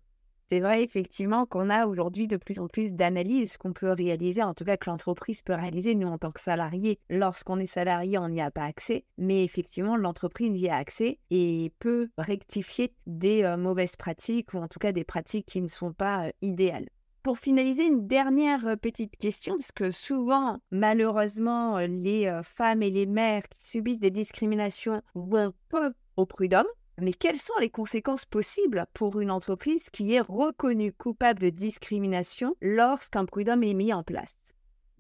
C'est vrai effectivement qu'on a aujourd'hui de plus en plus d'analyses qu'on peut réaliser, en tout cas que l'entreprise peut réaliser, nous en tant que salariés. Lorsqu'on est salarié, on n'y a pas accès, mais effectivement l'entreprise y a accès et peut rectifier des euh, mauvaises pratiques ou en tout cas des pratiques qui ne sont pas euh, idéales. Pour finaliser, une dernière euh, petite question, parce que souvent, malheureusement, euh, les euh, femmes et les mères qui subissent des discriminations un peu au prud'homme. Mais quelles sont les conséquences possibles pour une entreprise qui est reconnue coupable de discrimination lorsqu'un prud'homme est mis en place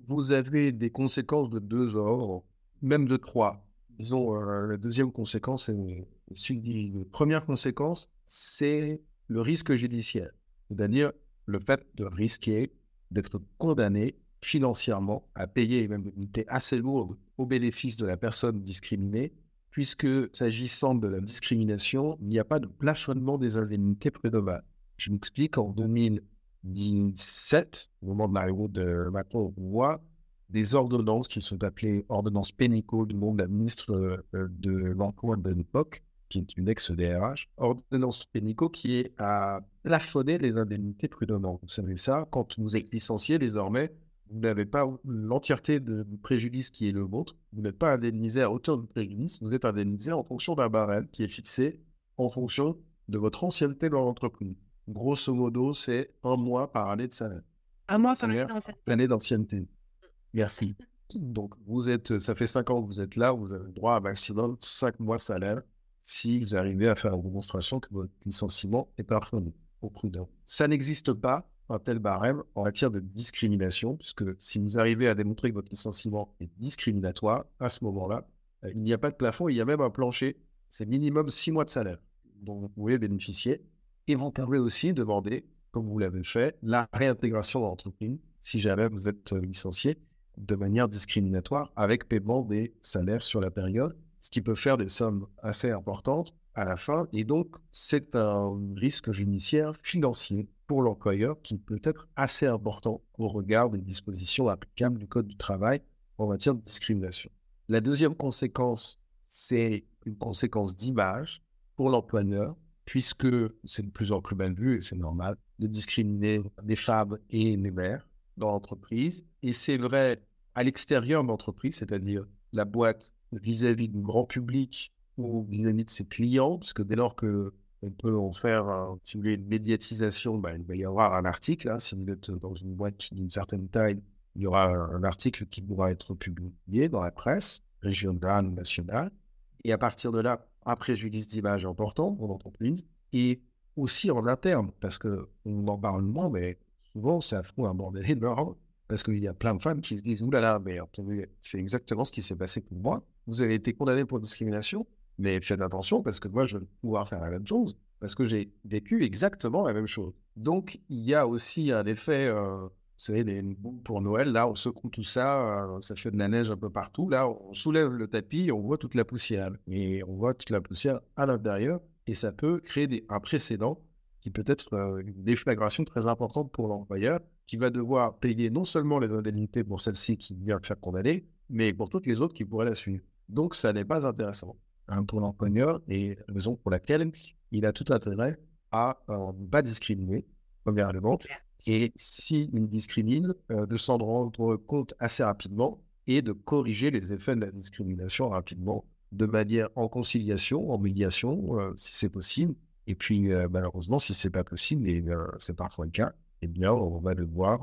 Vous avez des conséquences de deux ordres, même de trois. Disons, la deuxième conséquence, première conséquence, c'est le risque judiciaire. C'est-à-dire, le fait de risquer d'être condamné financièrement à payer une unité assez lourde au bénéfice de la personne discriminée, puisque s'agissant de la discrimination, il n'y a pas de plafonnement des indemnités prédominantes. Je m'explique, en 2017, au moment de l'arrivée de Macron au des ordonnances qui sont appelées ordonnances pénicaux du monde de la ministre euh, de l'Emploi de l'époque, qui est une ex-DRH, ordonnance pénico qui est à plafonner les indemnités prudemment. Vous savez ça, quand vous êtes licencié désormais, vous n'avez pas l'entièreté de préjudice qui est le vôtre, vous n'êtes pas indemnisé à hauteur de préjudice, vous êtes indemnisé en fonction d'un barème qui est fixé en fonction de votre ancienneté dans l'entreprise. Grosso modo, c'est un mois par année de salaire. Un mois par année d'ancienneté. Mm. Merci. Donc, vous êtes, ça fait cinq ans que vous êtes là, vous avez le droit à maximum cinq mois de salaire si vous arrivez à faire une démonstration que votre licenciement est plafonné au prudent. Ça n'existe pas un tel barème en matière de discrimination, puisque si vous arrivez à démontrer que votre licenciement est discriminatoire, à ce moment-là, euh, il n'y a pas de plafond, il y a même un plancher. C'est minimum six mois de salaire dont vous pouvez bénéficier. Et vous pouvez aussi demander, comme vous l'avez fait, la réintégration dans l'entreprise si jamais vous êtes euh, licencié de manière discriminatoire avec paiement des salaires sur la période ce qui peut faire des sommes assez importantes à la fin. Et donc, c'est un risque judiciaire financier pour l'employeur qui peut être assez important au regard des dispositions applicable du Code du travail en matière de discrimination. La deuxième conséquence, c'est une conséquence d'image pour l'employeur, puisque c'est de plus en plus mal vu, et c'est normal, de discriminer des femmes et des mères dans l'entreprise. Et c'est vrai à l'extérieur de l'entreprise, c'est-à-dire la boîte vis-à-vis du grand public ou vis-à-vis de ses clients, parce que dès lors que on peut en faire, si vous voulez, une médiatisation, bah, il va y avoir un article. Hein. si vous êtes dans une boîte d'une certaine taille, il y aura un article qui pourra être publié dans la presse régionale ou nationale. Et à partir de là, un préjudice d'image important pour l'entreprise et aussi en interne, parce qu'on en parle moins, mais souvent, ça fout un bordel énorme parce qu'il y a plein de femmes qui se disent Oulala, là là, mais c'est exactement ce qui s'est passé pour moi vous avez été condamné pour discrimination, mais faites attention parce que moi, je vais pouvoir faire la même chose parce que j'ai vécu exactement la même chose. Donc, il y a aussi un effet, euh, vous savez, pour Noël, là, on secoue tout ça, euh, ça fait de la neige un peu partout. Là, on soulève le tapis, on voit toute la poussière. Et on voit toute la poussière à l'intérieur. Et ça peut créer des, un précédent qui peut être euh, une déflagration très importante pour l'employeur, qui va devoir payer non seulement les indemnités pour celle-ci qui vient de faire condamner, mais pour toutes les autres qui pourraient la suivre. Donc, ça n'est pas intéressant. pour pour et la raison pour laquelle il a tout intérêt à ne euh, pas discriminer, premièrement. Et s'il si discrimine, euh, de s'en rendre compte assez rapidement et de corriger les effets de la discrimination rapidement, de manière en conciliation, en médiation, euh, si c'est possible. Et puis, malheureusement, si c'est pas possible, et c'est parfois le cas, eh bien, on va devoir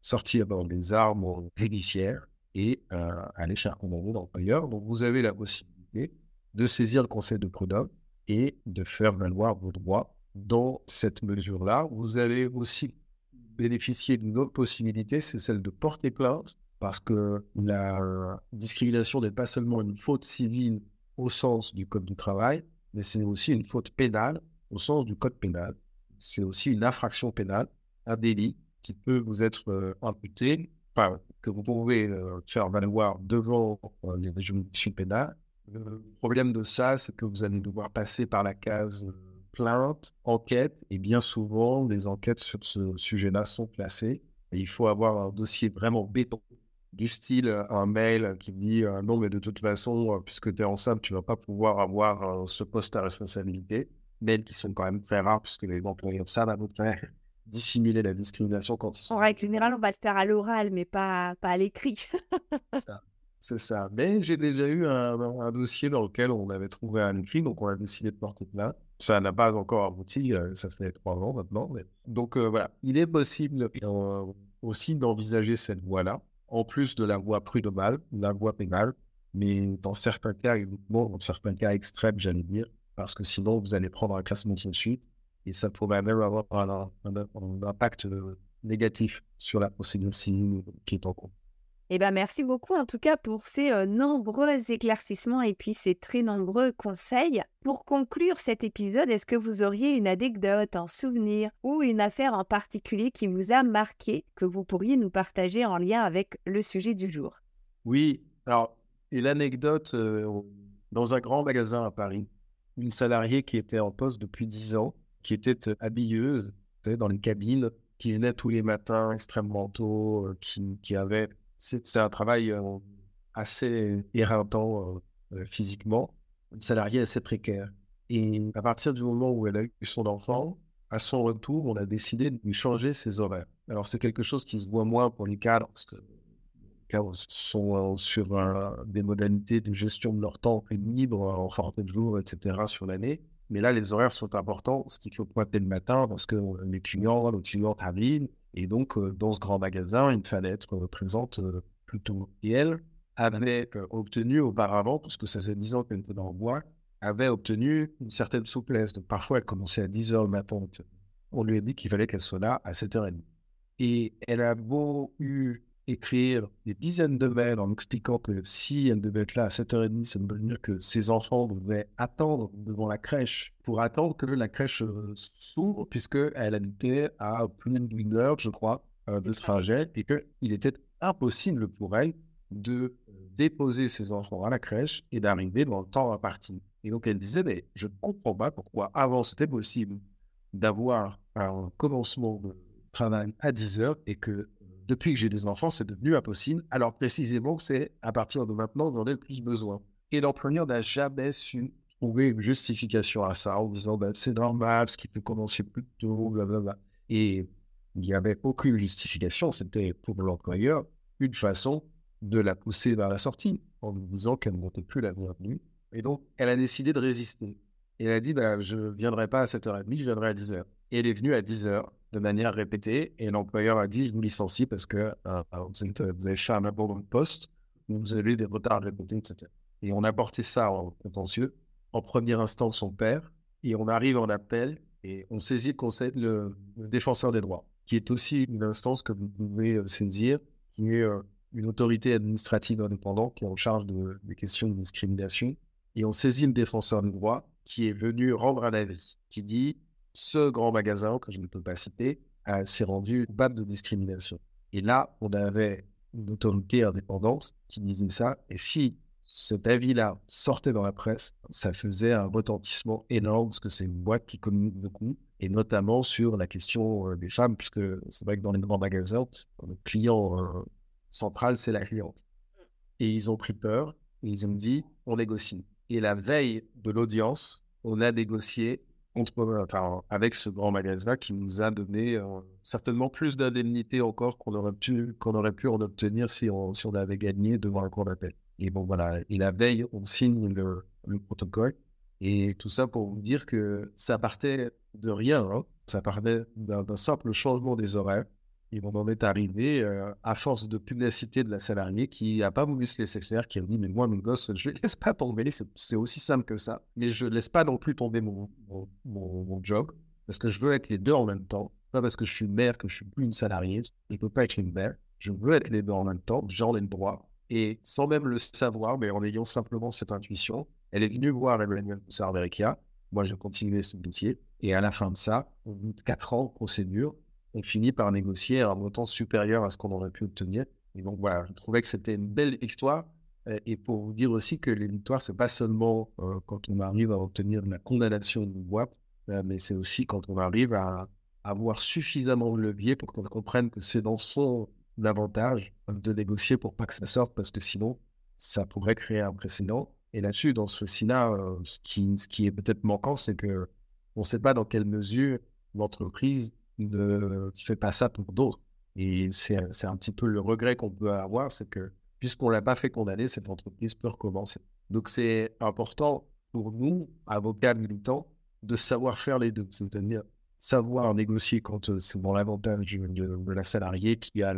sortir des armes judiciaires et euh, à l'écharpe de l'employeur. Donc, vous avez la possibilité de saisir le conseil de prud'homme et de faire valoir vos droits dans cette mesure-là. Vous allez aussi bénéficier d'une autre possibilité, c'est celle de porter plainte, parce que la discrimination n'est pas seulement une faute civile au sens du Code du travail, mais c'est aussi une faute pénale au sens du Code pénal. C'est aussi une infraction pénale, un délit qui peut vous être euh, imputé que vous pouvez euh, faire valoir devant euh, les juridictions pénales. Le problème de ça, c'est que vous allez devoir passer par la case euh, plainte, enquête, et bien souvent, les enquêtes sur ce sujet-là sont classées. il faut avoir un dossier vraiment béton, du style un mail qui dit non, mais de toute façon, puisque tu es enceinte, tu ne vas pas pouvoir avoir ce poste à responsabilité. Mails qui sont quand même très rares, puisque les employeurs ça à votre dissimuler la discrimination quand En règle générale, on va le faire à l'oral, mais pas, pas à l'écrit. C'est ça. Mais j'ai déjà eu un, dossier dans lequel on avait trouvé un écrit, donc on a décidé de porter plainte. Ça n'a pas encore abouti, euh, ça fait trois ans maintenant. Donc euh, voilà, il est possible euh, aussi d'envisager cette voie-là, en plus de la voie prud'homale, la voie pénale, mais dans certains cas, bon, dans certains cas extrêmes, j'allais dire, parce que sinon vous allez prendre un classement de suite et ça pourrait même avoir un, impact euh, négatif sur la procédure civile euh, qui est en cours. Eh ben, merci beaucoup en tout cas pour ces euh, nombreux éclaircissements et puis ces très nombreux conseils. Pour conclure cet épisode, est-ce que vous auriez une anecdote, un souvenir ou une affaire en particulier qui vous a marqué que vous pourriez nous partager en lien avec le sujet du jour Oui, alors, et l'anecdote, dans un grand magasin à Paris, une salariée qui était en poste depuis 10 ans qui était habilleuse dans les cabines, qui venait tous les matins extrêmement tôt, qui, avait. C'est un travail assez éreintant physiquement, une salariée assez précaire. Et à partir du moment où elle a eu son enfant, à son retour, on a décidé de lui changer ses horaires. Alors, c'est quelque chose qui se voit moins pour les cadres, parce que les cadres sont euh, sur des modalités de gestion de leur temps libre en fin de jour, etc., sur l'année. Mais là, les horaires sont importants, ce qui faut pointer le matin parce que euh, les clients, les travaillent. Et donc, euh, dans ce grand magasin, il fallait être euh, présente plutôt Et elle avait obtenu auparavant, parce que ça faisait 10 ans qu'elle était dans le bois, avait obtenu une certaine souplesse. parfois, elle commençait à 10 h le matin. On lui a dit qu'il fallait qu'elle soit là à 7h30. Et elle a beau eu écrire des dizaines de mails en expliquant que si elle devait être là à 7h30, ça veut dire que ses enfants devaient attendre devant la crèche pour attendre que la crèche euh, s'ouvre, puisqu'elle habitait à plus d'une heure, je crois, euh, de trajet, et qu'il était impossible pour elle de déposer ses enfants à la crèche et d'arriver dans le temps imparti. Et donc elle disait, mais je ne comprends pas pourquoi avant c'était possible d'avoir un commencement de travail à 10 h et que depuis que j'ai des enfants, c'est devenu impossible. Alors précisément, c'est à partir de maintenant que j'en ai le plus besoin. Et l'employeur n'a jamais su trouver une justification à ça en disant ben, c'est normal, ce qui peut commencer plus tôt, blablabla. Et il n'y avait aucune justification. C'était pour l'employeur une façon de la pousser vers la sortie en disant qu'elle ne montait plus la bienvenue. Et donc, elle a décidé de résister. elle a dit ben, je ne viendrai pas à 7h30, je viendrai à 10h. Et elle est venue à 10h de manière répétée et l'employeur a dit je vous licencie parce que euh, bah, euh, vous, avez fait un bon de poste, vous avez eu des retards répétés, etc. Et on a porté ça en contentieux, en première instance son père, et on arrive en appel et on saisit le conseil, le, défenseur des droits, qui est aussi une instance que vous pouvez euh, saisir, qui est une autorité administrative indépendante qui est en charge de, des questions de discrimination. Et on saisit le défenseur des droits qui est venu rendre un avis, qui dit ce grand magasin, que je ne peux pas citer, euh, s'est rendu bas de discrimination. Et là, on avait une autorité indépendante qui disait ça. Et si cet avis-là sortait dans la presse, ça faisait un retentissement énorme, parce que c'est une boîte qui communique beaucoup, et notamment sur la question euh, des femmes, puisque c'est vrai que dans les grands magasins, le client euh, central, c'est la cliente. Mm. Et ils ont pris peur, et ils ont dit, on négocie. Et la veille de l'audience, on a négocié euh, enfin, avec ce grand magasin qui nous a donné euh, certainement plus d'indemnités encore qu'on aurait, pu, qu'on aurait pu en obtenir si on, on avait gagné devant un cours d'appel. Et bon, voilà. Et la veille, on signe le, protocole. Et tout ça pour vous dire que ça partait de rien. Hein. Ça partait d'un simple changement des horaires et on en est arrivé euh, à force de pugnacité de la salariée qui n'a pas voulu se laisser faire, qui a dit Mais moi, mon gosse, je ne laisse pas tomber, c'est aussi simple que ça. Mais je ne laisse pas non plus tomber mon, job, parce que je veux être les deux en même temps. Pas parce que je suis mère que je ne suis plus une salariée. Je ne peux pas être une mère. Je veux être les deux en même temps. J'en ai le droit. Et sans même le savoir, mais en ayant simplement cette intuition, elle est venue voir Emmanuel poussard Moi, j'ai continué ce métier. Et à la fin de ça, au bout de quatre ans de procédure, on finit par négocier un montant supérieur à ce qu'on aurait pu obtenir. Et donc voilà, je trouvais que c'était une belle histoire. Et pour vous dire aussi que les victoires, n'est pas seulement euh, quand on arrive à obtenir la condamnation d'une euh, boîte, mais c'est aussi quand on arrive à, avoir suffisamment de levier pour qu'on comprenne que c'est dans son avantage de négocier pour pas que ça sorte, parce que sinon, ça pourrait créer un précédent. Et là-dessus, dans ce SINA, euh, ce, qui, est peut-être manquant, c'est que on ne sait pas dans quelle mesure l'entreprise ne fait pas ça pour d'autres. Et c'est un petit peu le regret qu'on peut avoir, c'est que puisqu'on ne l'a pas fait condamner, cette entreprise peut recommencer. Donc c'est important pour nous, avocats militants, de savoir faire les deux, c'est-à-dire savoir négocier quand euh, c'est dans l'avantage de, la salariée qui a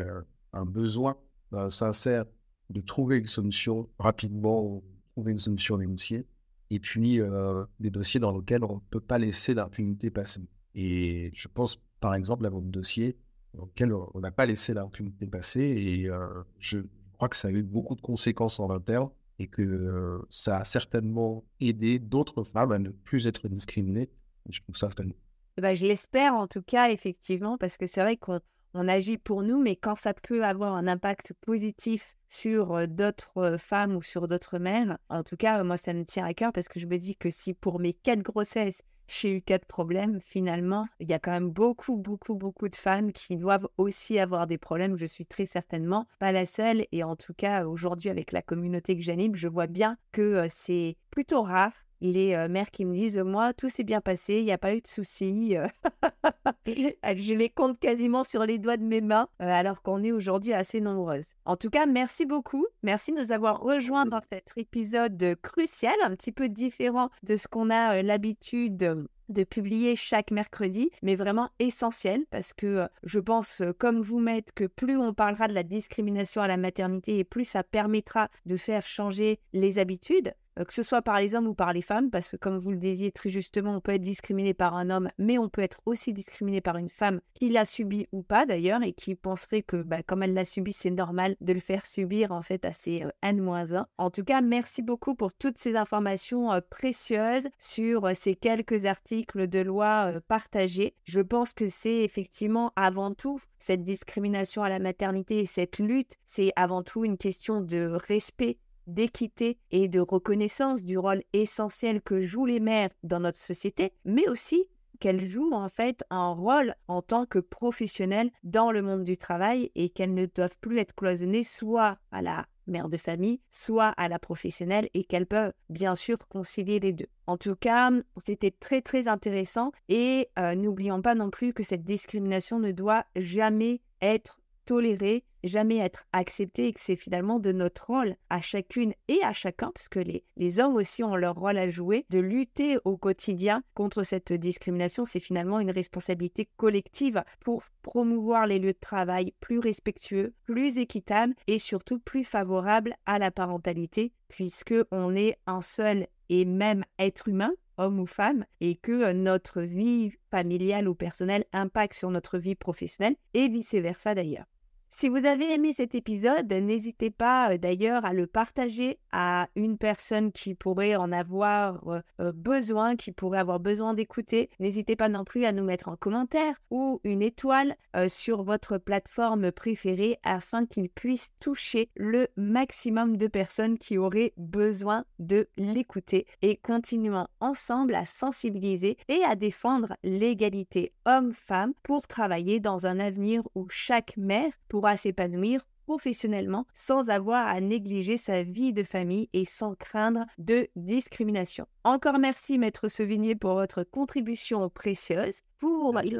un besoin euh, sincère de trouver une solution rapidement, trouver une solution négociée, et puis euh, des dossiers dans lesquels on ne peut pas laisser l'impunité passer. Et je pense par exemple, à votre dossier, lequel on n'a pas laissé l'opportunité passer. Et euh, je crois que ça a eu beaucoup de conséquences en interne et que euh, ça a certainement aidé d'autres femmes à ne plus être discriminées. Je trouve ça eh ben, je l'espère en tout cas, effectivement, parce que c'est vrai qu'on on agit pour nous, mais quand ça peut avoir un impact positif sur d'autres femmes ou sur d'autres mères. En tout cas, moi, ça me tient à cœur parce que je me dis que si pour mes quatre grossesses, j'ai eu quatre problèmes, finalement, il y a quand même beaucoup, beaucoup, beaucoup de femmes qui doivent aussi avoir des problèmes. Je suis très certainement pas la seule. Et en tout cas, aujourd'hui, avec la communauté que j'anime, je vois bien que c'est plutôt rare les euh, mères qui me disent euh, Moi, tout s'est bien passé, il n'y a pas eu de soucis. Euh, (laughs) (laughs) je les compte quasiment sur les doigts de mes mains, alors qu'on est aujourd'hui assez nombreuses. En tout cas, merci beaucoup. Merci de nous avoir rejoints dans cet épisode crucial, un petit peu différent de ce qu'on a l'habitude de publier chaque mercredi, mais vraiment essentiel parce que je pense, comme vous, Maître, que plus on parlera de la discrimination à la maternité et plus ça permettra de faire changer les habitudes. Euh, que ce soit par les hommes ou par les femmes, parce que comme vous le disiez très justement, on peut être discriminé par un homme, mais on peut être aussi discriminé par une femme qui l'a subi ou pas d'ailleurs, et qui penserait que bah, comme elle l'a subi, c'est normal de le faire subir en fait à ses euh, N-1. En tout cas, merci beaucoup pour toutes ces informations euh, précieuses sur ces quelques articles de loi partagés. Je pense que c'est effectivement avant tout cette discrimination à la maternité et cette lutte, c'est avant tout une question de respect d'équité et de reconnaissance du rôle essentiel que jouent les mères dans notre société, mais aussi qu'elles jouent en fait un rôle en tant que professionnelles dans le monde du travail et qu'elles ne doivent plus être cloisonnées soit à la mère de famille, soit à la professionnelle et qu'elles peuvent bien sûr concilier les deux. En tout cas, c'était très très intéressant et euh, n'oublions pas non plus que cette discrimination ne doit jamais être tolérer, jamais être accepté et que c'est finalement de notre rôle à chacune et à chacun, puisque les, les hommes aussi ont leur rôle à jouer, de lutter au quotidien contre cette discrimination. C'est finalement une responsabilité collective pour promouvoir les lieux de travail plus respectueux, plus équitables et surtout plus favorables à la parentalité, puisque on est un seul et même être humain homme ou femme, et que notre vie familiale ou personnelle impacte sur notre vie professionnelle, et vice-versa d'ailleurs. Si vous avez aimé cet épisode, n'hésitez pas euh, d'ailleurs à le partager à une personne qui pourrait en avoir euh, euh, besoin, qui pourrait avoir besoin d'écouter. N'hésitez pas non plus à nous mettre en commentaire ou une étoile sur votre plateforme préférée afin qu'il puisse toucher le maximum de personnes qui auraient besoin de l'écouter. Et continuons ensemble à sensibiliser et à défendre l'égalité homme-femme pour travailler dans un avenir où chaque mère pourra s'épanouir professionnellement sans avoir à négliger sa vie de famille et sans craindre de discrimination. Encore merci Maître Sauvigné, pour votre contribution précieuse. Pour les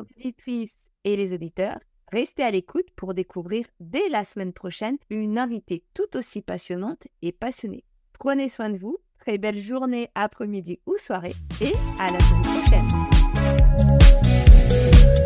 et les auditeurs, restez à l'écoute pour découvrir dès la semaine prochaine une invitée tout aussi passionnante et passionnée. Prenez soin de vous, très belle journée, après-midi ou soirée et à la semaine prochaine.